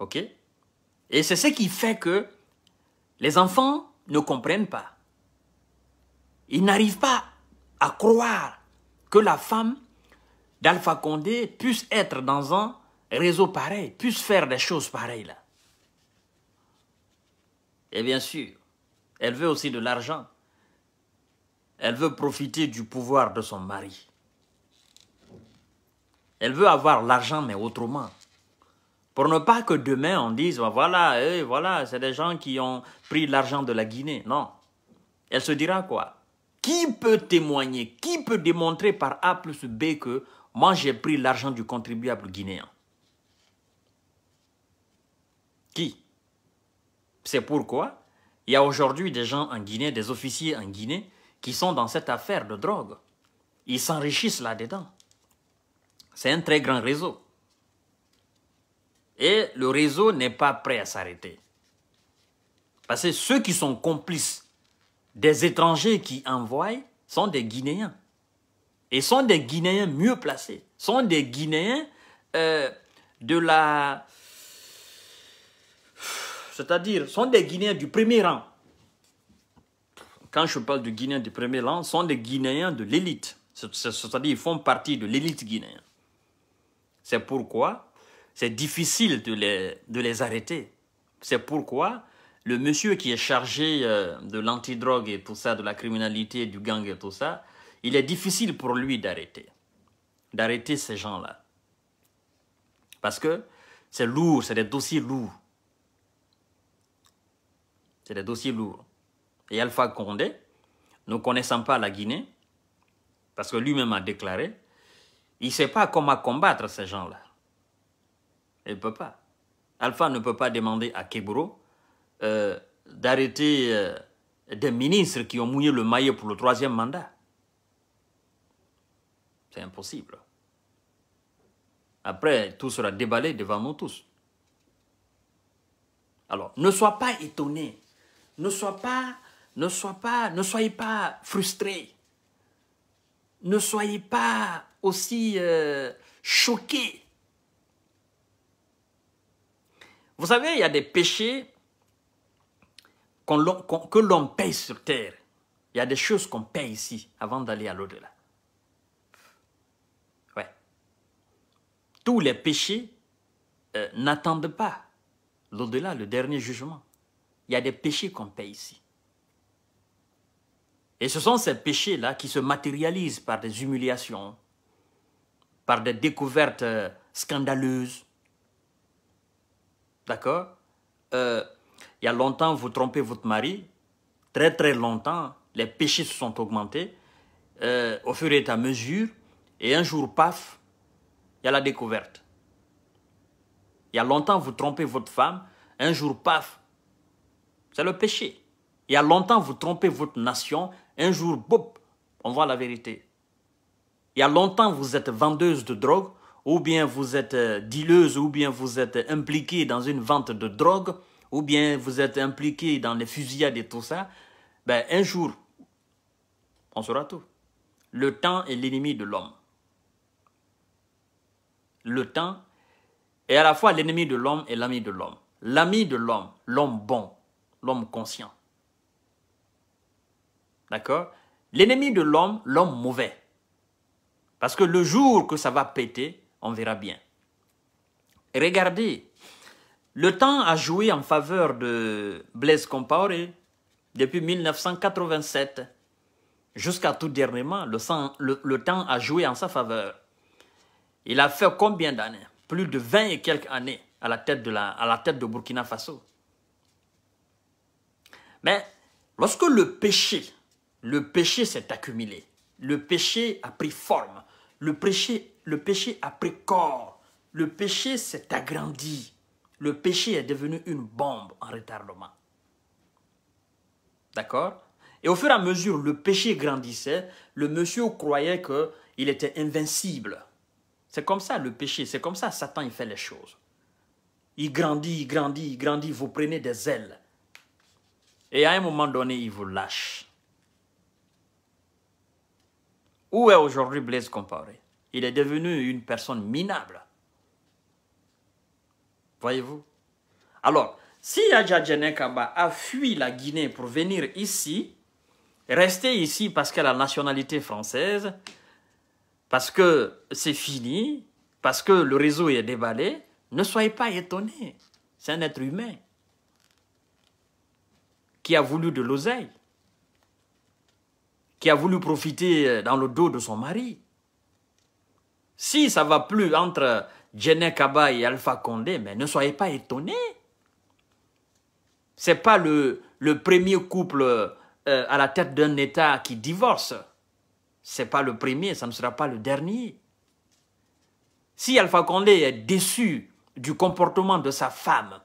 OK Et c'est ce qui fait que les enfants ne comprennent pas. Ils n'arrivent pas à croire que la femme d'Alpha Condé puisse être dans un réseau pareil, puisse faire des choses pareilles. Et bien sûr, elle veut aussi de l'argent. Elle veut profiter du pouvoir de son mari. Elle veut avoir l'argent, mais autrement. Pour ne pas que demain on dise, bah, voilà, eh, voilà, c'est des gens qui ont pris l'argent de la Guinée. Non. Elle se dira quoi Qui peut témoigner Qui peut démontrer par A plus B que moi j'ai pris l'argent du contribuable guinéen Qui C'est pourquoi il y a aujourd'hui des gens en Guinée, des officiers en Guinée, qui sont dans cette affaire de drogue. Ils s'enrichissent là-dedans. C'est un très grand réseau. Et le réseau n'est pas prêt à s'arrêter. Parce que ceux qui sont complices des étrangers qui envoient sont des Guinéens. Et sont des Guinéens mieux placés. Sont des Guinéens euh, de la... C'est-à-dire, sont des Guinéens du premier rang. Quand je parle de Guinéens du premier rang, sont des Guinéens de l'élite. C'est-à-dire, ils font partie de l'élite guinéenne. C'est pourquoi c'est difficile de les, de les arrêter. C'est pourquoi le monsieur qui est chargé euh, de l'antidrogue et tout ça, de la criminalité, du gang et tout ça, il est difficile pour lui d'arrêter. D'arrêter ces gens-là. Parce que c'est lourd, c'est des dossiers lourds. C'est des dossiers lourds. Et Alpha Condé, ne connaissant pas la Guinée, parce que lui-même a déclaré, il ne sait pas comment combattre ces gens-là. Il ne peut pas. Alpha ne peut pas demander à Kebro euh, d'arrêter euh, des ministres qui ont mouillé le maillot pour le troisième mandat. C'est impossible. Après, tout sera déballé devant nous tous. Alors, ne sois pas étonné. Ne sois pas, ne pas, ne soyez pas frustré. Ne soyez pas aussi euh, choqué Vous savez, il y a des péchés que l'on paye sur terre. Il y a des choses qu'on paye ici avant d'aller à l'au-delà. Ouais. Tous les péchés euh, n'attendent pas l'au-delà, le dernier jugement. Il y a des péchés qu'on paye ici. Et ce sont ces péchés-là qui se matérialisent par des humiliations, par des découvertes euh, scandaleuses, D'accord euh, Il y a longtemps, vous trompez votre mari. Très, très longtemps, les péchés se sont augmentés euh, au fur et à mesure. Et un jour, paf, il y a la découverte. Il y a longtemps, vous trompez votre femme. Un jour, paf, c'est le péché. Il y a longtemps, vous trompez votre nation. Un jour, boum, on voit la vérité. Il y a longtemps, vous êtes vendeuse de drogue ou bien vous êtes euh, dealeuse, ou bien vous êtes impliqué dans une vente de drogue, ou bien vous êtes impliqué dans les fusillades et tout ça, ben un jour, on saura tout. Le temps est l'ennemi de l'homme. Le temps est à la fois l'ennemi de l'homme et l'ami de l'homme. L'ami de l'homme, l'homme bon, l'homme conscient. D'accord L'ennemi de l'homme, l'homme mauvais. Parce que le jour que ça va péter, on verra bien. Regardez, le temps a joué en faveur de Blaise Compaoré depuis 1987. Jusqu'à tout dernièrement, le, le, temps a joué en sa faveur. Il a fait combien d'années Plus de 20 et quelques années à la tête de, la, tête de Burkina Faso. Mais lorsque le péché, le péché s'est accumulé, le péché a pris forme, le péché le péché a pris corps. Le péché s'est agrandi. Le péché est devenu une bombe en retardement. D'accord Et au fur et à mesure, le péché grandissait. Le monsieur croyait qu'il était invincible. C'est comme ça le péché. C'est comme ça Satan il fait les choses. Il grandit, il grandit, il grandit. Vous prenez des ailes. Et à un moment donné, il vous lâche. Où est aujourd'hui Blaise Comparé il est devenu une personne minable. Voyez-vous Alors, si Adjadjene Kamba a fui la Guinée pour venir ici, rester ici parce qu'elle a la nationalité française, parce que c'est fini, parce que le réseau est déballé, ne soyez pas étonnés. C'est un être humain qui a voulu de l'oseille, qui a voulu profiter euh, dans le dos de son mari. Si ça va plus entre Jené Kaba et Alpha Condé, mais ne soyez pas étonnés. Ce n'est pas le, premier couple euh, à la tête d'un État qui divorce. Ce n'est pas le premier, ça ne sera pas le dernier. Si Alpha Condé est déçu du comportement de sa femme,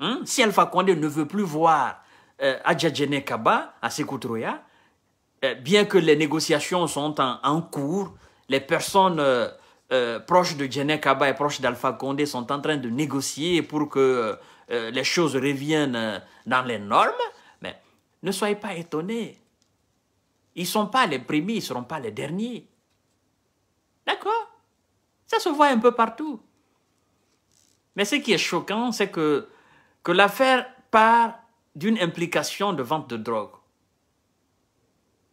hein, si Alpha Condé ne veut plus voir euh, Adja Kaba à Sekou euh, bien que les négociations sont en cours, les personnes euh, proches de Djené Kaba et proches d'Alpha Condé sont en train de négocier pour que euh, les choses reviennent euh, dans les normes, mais ne soyez pas étonnés. Ils ne sont pas les premiers, ils ne seront pas les derniers. D'accord Ça se voit un peu partout. Mais ce qui est choquant, c'est que, que l'affaire part d'une implication de vente de drogue.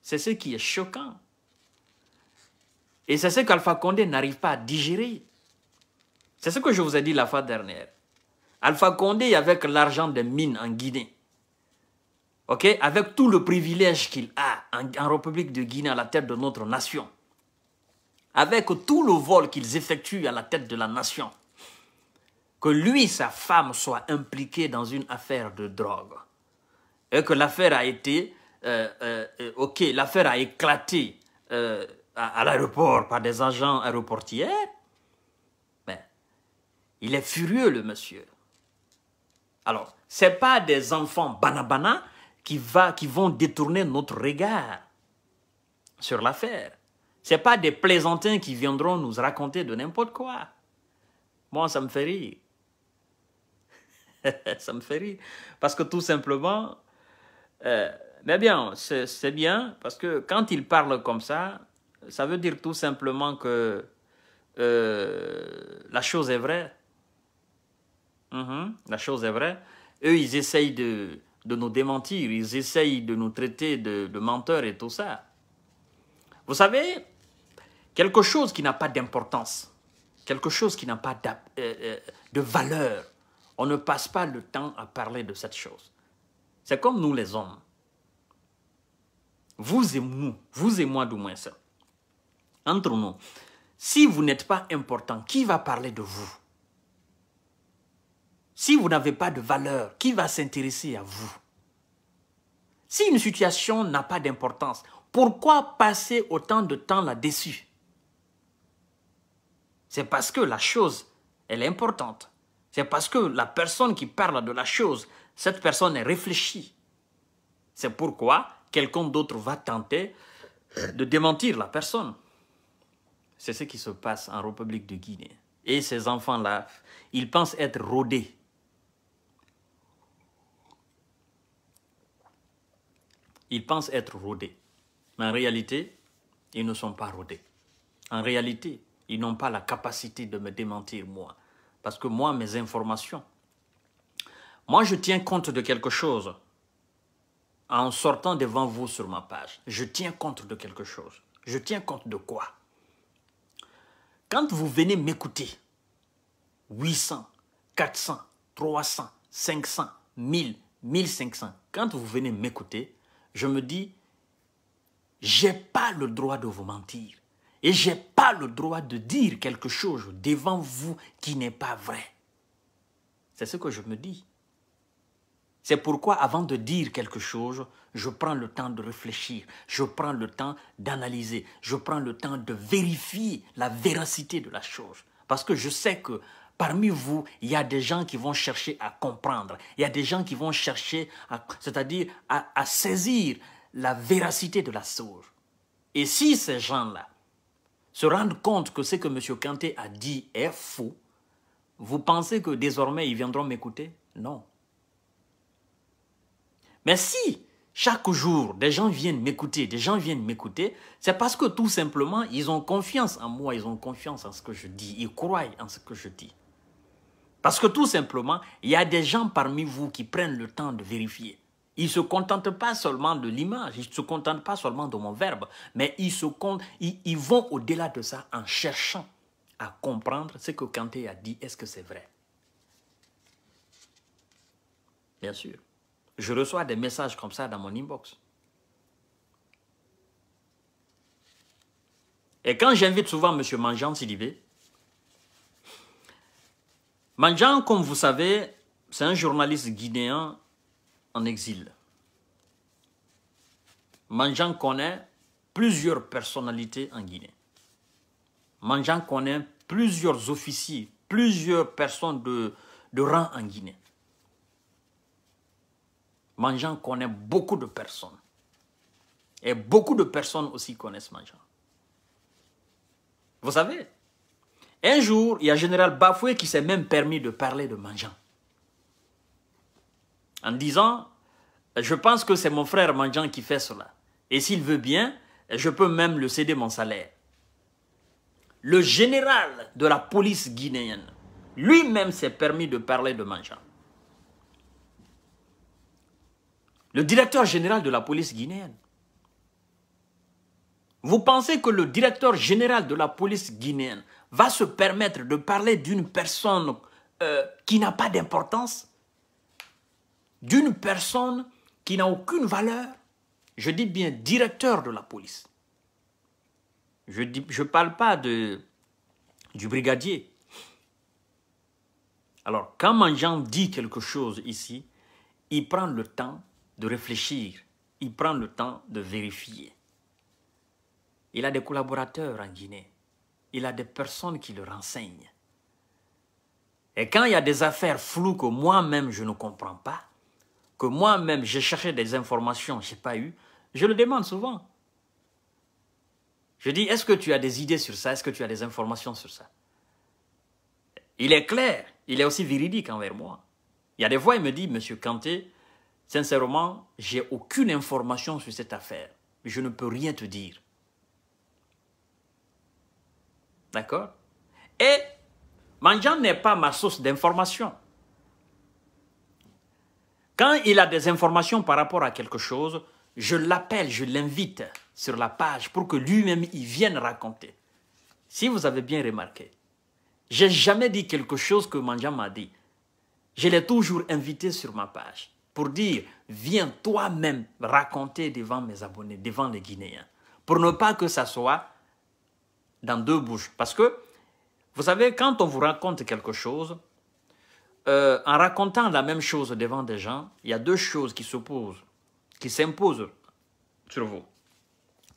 C'est ce qui est choquant. Et c'est ce qu'Alpha Condé n'arrive pas à digérer. C'est ce que je vous ai dit la fois dernière. Alpha Condé, avec l'argent des mines en Guinée, avec tout le privilège qu'il a en, République de Guinée à la tête de notre nation, avec tout le vol qu'ils effectuent à la tête de la nation, que lui, sa femme, soit impliquée dans une affaire de drogue. Et que l'affaire a été... Euh, euh, euh, ok, l'affaire a éclaté à, l'aéroport par des agents aéroportiers. Mais ben, il est furieux, le monsieur. Alors, ce n'est pas des enfants banabana qui, va, qui vont détourner notre regard sur l'affaire. Ce n'est pas des plaisantins qui viendront nous raconter de n'importe quoi. Moi, ça me fait rire. (laughs) ça me fait rire. Parce que tout simplement, euh, mais bien, c'est bien, parce que quand ils parlent comme ça, ça veut dire tout simplement que euh, la chose est vraie. Mhm. la chose est vraie. Eux, ils essayent de, nous démentir, ils essayent de nous traiter de, menteurs et tout ça. Vous savez, quelque chose qui n'a pas d'importance, quelque chose qui n'a pas euh, euh, de valeur, on ne passe pas le temps à parler de cette chose. C'est comme nous les hommes. Vous et nous, vous et moi du moins ça entre nous, si vous n'êtes pas important, qui va parler de vous Si vous n'avez pas de valeur, qui va s'intéresser à vous Si une situation n'a pas d'importance, pourquoi passer autant de temps là-dessus C'est parce que la chose, elle est importante. C'est parce que la personne qui parle de la chose, cette personne est réfléchie. C'est pourquoi quelqu'un d'autre va tenter de démentir la personne. C'est ce qui se passe en République de Guinée. Et ces enfants-là, ils pensent être rodés. Ils pensent être rodés. Mais en réalité, ils ne sont pas rodés. En réalité, ils n'ont pas la capacité de me démentir, moi. Parce que moi, mes informations, moi, je tiens compte de quelque chose en sortant devant vous sur ma page. Je tiens compte de quelque chose. Je tiens compte de quoi quand vous venez m'écouter, 800, 400, 300, 500, 1000, 1500, quand vous venez m'écouter, je me dis, j'ai pas le droit de vous mentir. Et j'ai pas le droit de dire quelque chose devant vous qui n'est pas vrai. C'est ce que je me dis. C'est pourquoi avant de dire quelque chose, je prends le temps de réfléchir, je prends le temps d'analyser, je prends le temps de vérifier la véracité de la chose. Parce que je sais que parmi vous, il y a des gens qui vont chercher à comprendre, il y a des gens qui vont chercher, c'est-à-dire à, saisir la véracité de la chose. Et si ces gens-là se rendent compte que ce que M. Kanté a dit est faux, vous pensez que désormais ils viendront m'écouter Non. Mais si chaque jour, des gens viennent m'écouter, des gens viennent m'écouter, c'est parce que tout simplement, ils ont confiance en moi, ils ont confiance en ce que je dis, ils croient en ce que je dis. Parce que tout simplement, il y a des gens parmi vous qui prennent le temps de vérifier. Ils ne se contentent pas seulement de l'image, ils ne se contentent pas seulement de mon verbe, mais ils, se ils vont au-delà de ça en cherchant à comprendre ce que Kanté a dit, est-ce que c'est vrai Bien sûr. Je reçois des messages comme ça dans mon inbox. Et quand j'invite souvent M. Manjan Sidibé, Manjan, comme vous savez, c'est un journaliste guinéen en exil. Manjan connaît plusieurs personnalités en Guinée. Manjan connaît plusieurs officiers, plusieurs personnes de, de rang en Guinée. Mangeant connaît beaucoup de personnes. Et beaucoup de personnes aussi connaissent Mangeant. Vous savez, un jour, il y a Général Bafoué qui s'est même permis de parler de Mangeant. En disant, je pense que c'est mon frère Mangeant qui fait cela. Et s'il veut bien, je peux même le céder mon salaire. Le général de la police guinéenne lui-même s'est permis de parler de Mangeant. le directeur général de la police guinéenne. Vous pensez que le directeur général de la police guinéenne va se permettre de parler d'une personne euh, qui n'a pas d'importance D'une personne qui n'a aucune valeur Je dis bien directeur de la police. Je ne je parle pas de, du brigadier. Alors, quand gens dit quelque chose ici, il prend le temps de réfléchir, il prend le temps de vérifier. Il a des collaborateurs en Guinée. Il a des personnes qui le renseignent. Et quand il y a des affaires floues que moi-même je ne comprends pas, que moi-même j'ai cherché des informations, je n'ai pas eu, je le demande souvent. Je dis, est-ce que tu as des idées sur ça Est-ce que tu as des informations sur ça Il est clair, il est aussi véridique envers moi. Il y a des fois, il me dit, Monsieur Kanté, Sincèrement, j'ai aucune information sur cette affaire. Je ne peux rien te dire. D'accord Et Manjan n'est pas ma source d'information. Quand il a des informations par rapport à quelque chose, je l'appelle, je l'invite sur la page pour que lui-même il vienne raconter. Si vous avez bien remarqué, j'ai jamais dit quelque chose que Manjan m'a dit. Je l'ai toujours invité sur ma page pour dire, viens toi-même raconter devant mes abonnés, devant les Guinéens, pour ne pas que ça soit dans deux bouches. Parce que, vous savez, quand on vous raconte quelque chose, euh, en racontant la même chose devant des gens, il y a deux choses qui s'opposent, qui s'imposent sur vous.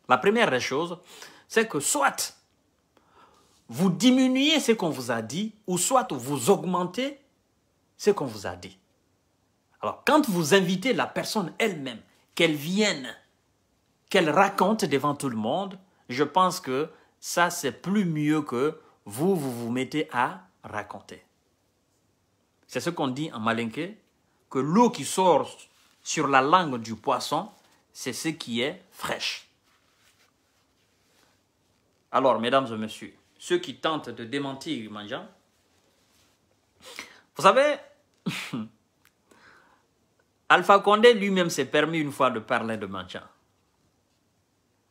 La première des choses, c'est que soit vous diminuez ce qu'on vous a dit, ou soit vous augmentez ce qu'on vous a dit. Alors, quand vous invitez la personne elle-même, qu'elle vienne, qu'elle raconte devant tout le monde, je pense que ça, c'est plus mieux que vous, vous vous mettez à raconter. C'est ce qu'on dit en malinqué, que l'eau qui sort sur la langue du poisson, c'est ce qui est fraîche. Alors, mesdames et messieurs, ceux qui tentent de démentir Manjan, vous savez, (laughs) Alpha Condé lui-même s'est permis une fois de parler de Manja.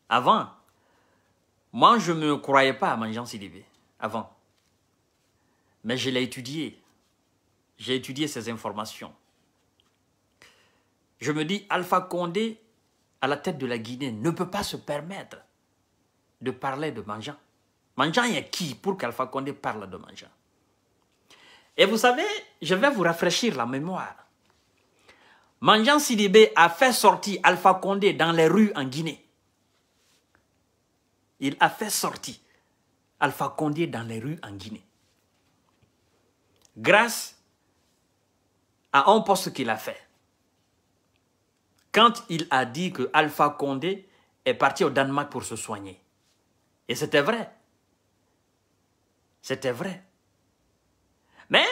Avant, moi je ne croyais pas à Manjan Sidibé, avant. Mais je l'ai étudié. J'ai étudié ces informations. Je me dis, Alpha Condé, à la tête de la Guinée, ne peut pas se permettre de parler de il y a qui pour qu'Alpha Condé parle de Manjan Et vous savez, je vais vous rafraîchir la mémoire. Manjan Sidibé a fait sortir Alpha Condé dans les rues en Guinée. Il a fait sortir Alpha Condé dans les rues en Guinée. Grâce à un poste qu'il a fait. Quand il a dit que Alpha Condé est parti au Danemark pour se soigner. Et c'était vrai. C'était vrai. Mais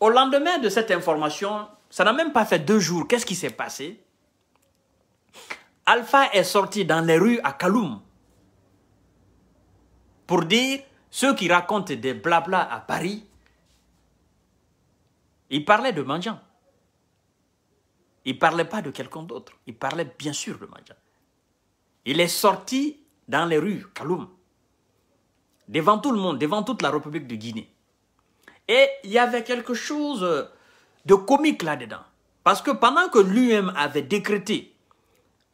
au lendemain de cette information, ça n'a même pas fait deux jours. Qu'est-ce qui s'est passé Alpha est sorti dans les rues à Kaloum pour dire ceux qui racontent des blabla à Paris, il parlait de Mandjan. Il ne parlait pas de quelqu'un d'autre. Il parlait bien sûr de Mandjan. Il est sorti dans les rues, Kaloum, devant tout le monde, devant toute la République de Guinée. Et il y avait quelque chose euh, de comique là-dedans. Parce que pendant que lui-même avait décrété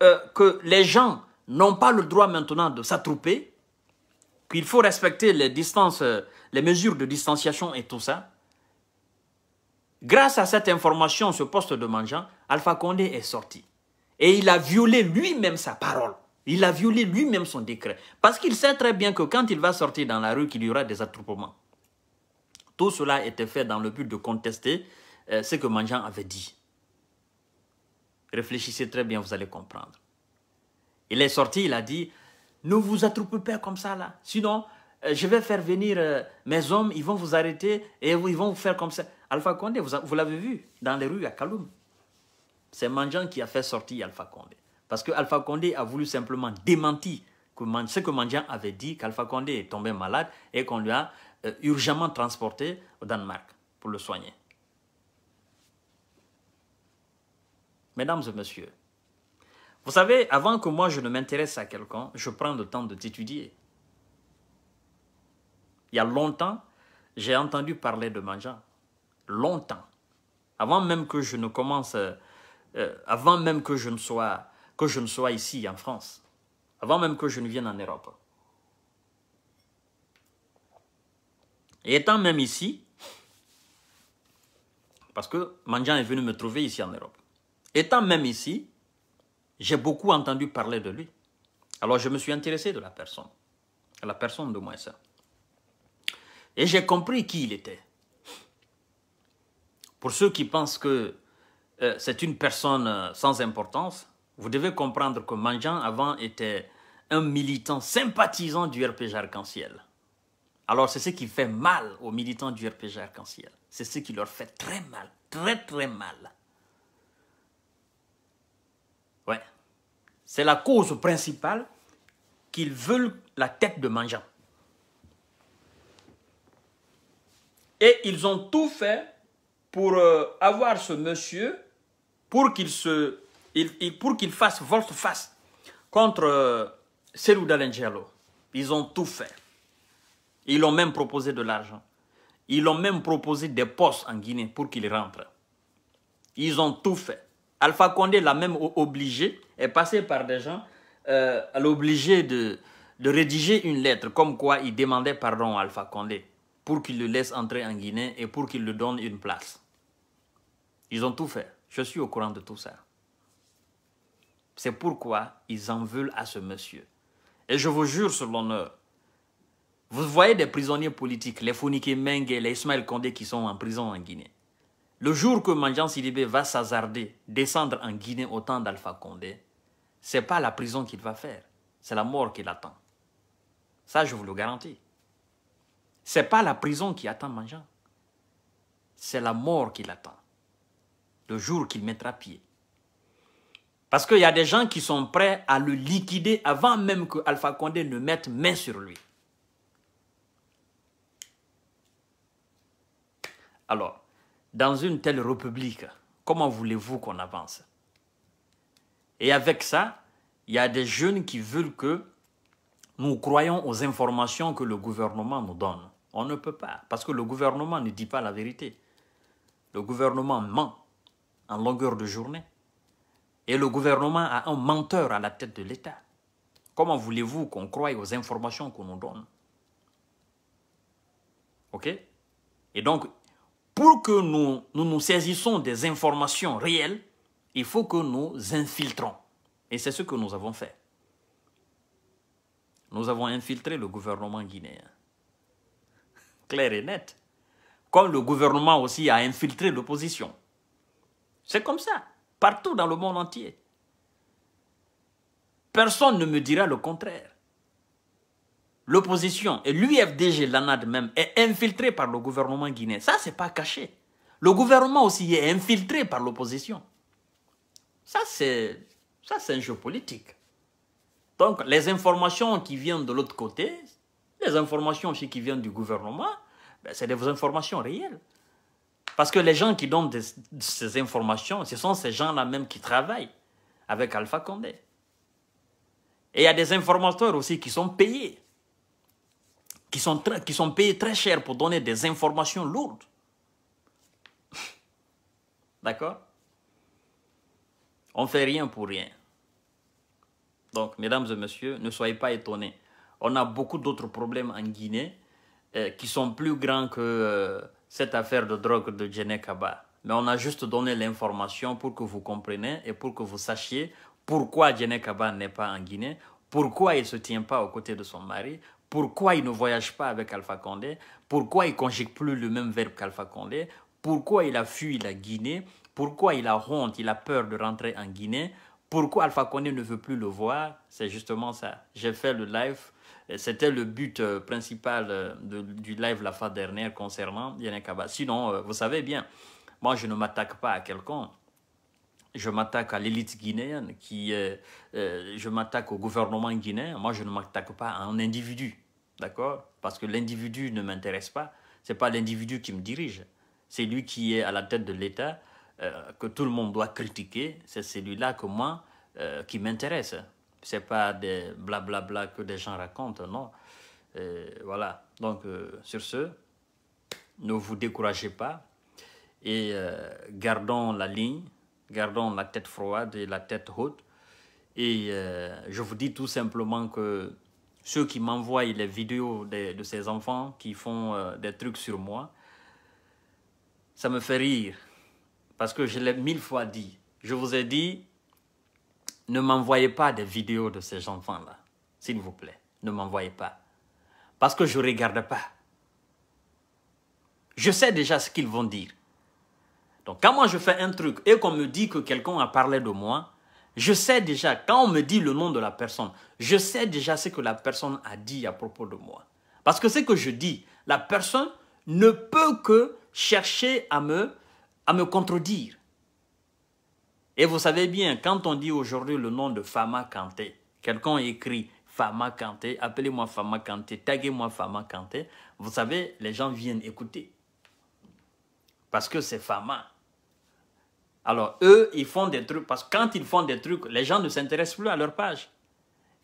euh, que les gens n'ont pas le droit maintenant de s'attrouper, qu'il faut respecter les distances, euh, les mesures de distanciation et tout ça, grâce à cette information, ce poste de mangeant, Alpha Condé est sorti. Et il a violé lui-même sa parole. Il a violé lui-même son décret. Parce qu'il sait très bien que quand il va sortir dans la rue, qu'il y aura des attroupements. Tout cela était fait dans le but de contester euh, ce que Manjan avait dit. Réfléchissez très bien, vous allez comprendre. Il est sorti, il a dit, ne vous attroupez pas comme ça là. Sinon, euh, je vais faire venir euh, mes hommes, ils vont vous arrêter et ils vont vous faire comme ça. Alpha Condé, vous, l'avez vu dans les rues à Kaloum. C'est Manjan qui a fait sortir Alpha Condé. Parce que Alpha Condé a voulu simplement démentir que ce que Manjan avait dit, qu'Alpha Condé est tombé malade et qu'on lui a urgemment transporté au Danemark pour le soigner. Mesdames et messieurs, vous savez, avant que moi je ne m'intéresse à quelqu'un, je prends le temps de t'étudier. Il y a longtemps, j'ai entendu parler de Manjan. Longtemps. Avant même que je ne commence, euh, avant même que je ne sois, que je ne sois ici en France. Avant même que je ne vienne en Europe. Et étant même ici, parce que Manjan est venu me trouver ici en Europe. Étant même ici, j'ai beaucoup entendu parler de lui. Alors je me suis intéressé de la personne, à la personne de Moïse. Et j'ai compris qui il était. Pour ceux qui pensent que euh, c'est une personne euh, sans importance, vous devez comprendre que Manjan avant était un militant sympathisant du RPG Arc-en-Ciel. Alors c'est ce qui fait mal aux militants du RPG Arc-en-Ciel. C'est ce qui leur fait très mal, très très mal. C'est la cause principale qu'ils veulent la tête de mangeant. Et ils ont tout fait pour euh, avoir ce monsieur, pour qu'il se, pour qu'il fasse volte-face contre euh, Selou D'Alengelo. Ils ont tout fait. Ils ont même proposé de l'argent. Ils ont même proposé des postes en Guinée pour qu'il rentre. Ils ont tout fait. Alpha Condé l'a même obligé, est passé par des gens, euh, l'a de, de rédiger une lettre comme quoi il demandait pardon à Alpha Condé pour qu'il le laisse entrer en Guinée et pour qu'il lui donne une place. Ils ont tout fait. Je suis au courant de tout ça. C'est pourquoi ils en veulent à ce monsieur. Et je vous jure sur l'honneur, vous voyez des prisonniers politiques, les Founiki Menge, les Ismaël Condé qui sont en prison en Guinée. Le jour que Manjan Sidibé va s'hazarder, descendre en Guinée au temps d'Alpha Condé, c'est pas la prison qu'il va faire, c'est la mort qui l'attend. Ça, je vous le garantis. C'est pas la prison qui attend Manjan, c'est la mort qui l'attend. Le jour qu'il mettra pied. Parce qu'il y a des gens qui sont prêts à le liquider avant même que Alpha Condé ne mette main sur lui. Alors, dans une telle république, comment voulez-vous qu'on avance Et avec ça, il y a des jeunes qui veulent que nous croyons aux informations que le gouvernement nous donne. On ne peut pas, parce que le gouvernement ne dit pas la vérité. Le gouvernement ment en longueur de journée. Et le gouvernement a un menteur à la tête de l'État. Comment voulez-vous qu'on croie aux informations qu'on nous donne Ok Et donc, pour que nous, nous saisissons des informations réelles, il faut que nous infiltrons. Et c'est ce que nous avons fait. Nous avons infiltré le gouvernement guinéen. (laughs) Clair et net. Comme le gouvernement aussi a infiltré l'opposition. C'est comme ça, partout dans le monde entier. Personne ne me dira le contraire l'opposition et l'UFDG, l'ANAD même, est infiltré par le gouvernement guinéen. Ça, ce n'est pas caché. Le gouvernement aussi est infiltré par l'opposition. Ça, c'est un jeu politique. Donc, les informations qui viennent de l'autre côté, les informations aussi qui viennent du gouvernement, ben, c'est des informations réelles. Parce que les gens qui donnent ces informations, ce sont ces gens-là même qui travaillent avec Alpha Condé. Et il y a des informateurs aussi qui sont payés qui sont, qui sont payés très cher pour donner des informations lourdes. D'accord On ne fait rien pour rien. Donc, mesdames et messieurs, ne soyez pas étonnés. On a beaucoup d'autres problèmes en Guinée euh, qui sont plus grands que euh, cette affaire de drogue de Kaba. Mais on a juste donné l'information pour que vous compreniez et pour que vous sachiez pourquoi Kaba n'est pas en Guinée, pourquoi il ne se tient pas aux côtés de son mari, pourquoi il ne voyage pas avec Alpha Condé, pourquoi il ne conjugue plus le même verbe qu'Alpha Condé, pourquoi il a fui la Guinée, pourquoi il a honte, il a peur de rentrer en Guinée, pourquoi Alpha Condé ne veut plus le voir, c'est justement ça. J'ai fait le live, c'était le but euh, principal euh, du live la fois dernière concernant Yannick Abba. Sinon, euh, vous savez bien, moi je ne m'attaque pas à quelqu'un je m'attaque à l'élite guinéenne, qui, je m'attaque au gouvernement guinéen. Moi, je ne m'attaque pas à un individu. D'accord Parce que l'individu ne m'intéresse pas. Ce n'est pas l'individu qui me dirige. C'est lui qui est à la tête de l'État, euh, que tout le monde doit critiquer. C'est celui-là que moi, euh, qui m'intéresse. Ce n'est pas des blablabla que des gens racontent, non. Euh, voilà. Donc, sur ce, ne vous découragez pas et gardons la ligne, gardons la tête froide et la tête haute. Et je vous dis tout simplement que ceux qui m'envoient les vidéos de, ces enfants qui font euh, des trucs sur moi, ça me fait rire. Parce que je l'ai mille fois dit. Je vous ai dit, ne m'envoyez pas des vidéos de ces enfants-là. S'il vous plaît, ne m'envoyez pas. Parce que je ne regarde pas. Je sais déjà ce qu'ils vont dire. Donc quand moi je fais un truc et qu'on me dit que quelqu'un a parlé de moi, je sais déjà, quand on me dit le nom de la personne, je sais déjà ce que la personne a dit à propos de moi. Parce que ce que je dis, la personne ne peut que chercher à me, à me contredire. Et vous savez bien, quand on dit aujourd'hui le nom de Fama Kanté, quelqu'un écrit Fama Kanté, appelez-moi Fama Kanté, taguez-moi Fama Kanté, vous savez, les gens viennent écouter. Parce que c'est Fama. Alors, eux, ils font des trucs, parce que quand ils font des trucs, les gens ne s'intéressent plus à leur page.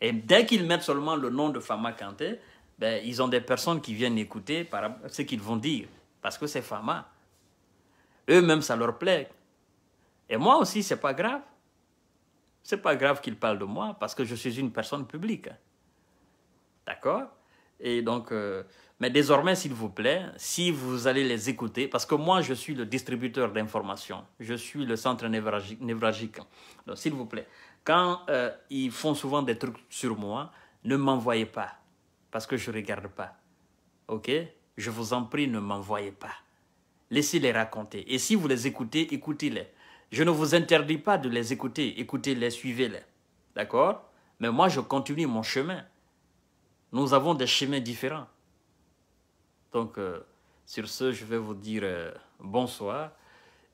Et dès qu'ils mettent seulement le nom de Fama Kanté, ben, ils ont des personnes qui viennent écouter ce qu'ils vont dire, parce que c'est Fama. Eux-mêmes, ça leur plaît. Et moi aussi, c'est pas grave. C'est pas grave qu'ils parlent de moi, parce que je suis une personne publique. Hein. D'accord Et donc, euh, mais désormais, s'il vous plaît, si vous allez les écouter, parce que moi, je suis le distributeur d'informations, je suis le centre névralgique. Donc, s'il vous plaît, quand euh, ils font souvent des trucs sur moi, ne m'envoyez pas, parce que je ne regarde pas. OK Je vous en prie, ne m'envoyez pas. Laissez-les raconter. Et si vous les écoutez, écoutez-les. Je ne vous interdis pas de les écouter. Écoutez-les, suivez-les. D'accord Mais moi, je continue mon chemin. Nous avons des chemins différents. Donc, euh, sur ce, je vais vous dire euh, bonsoir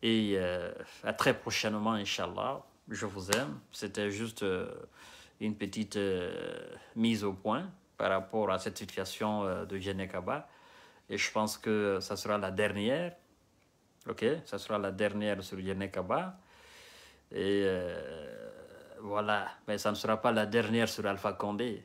et euh, à très prochainement, Inch'Allah. Je vous aime. C'était juste une petite mise au point par rapport à cette situation de Genekaba. Et je pense que ça sera la dernière. Ok, ça sera la dernière sur Yenekaba. Et voilà, mais ça ne sera pas la dernière sur Alpha Condé.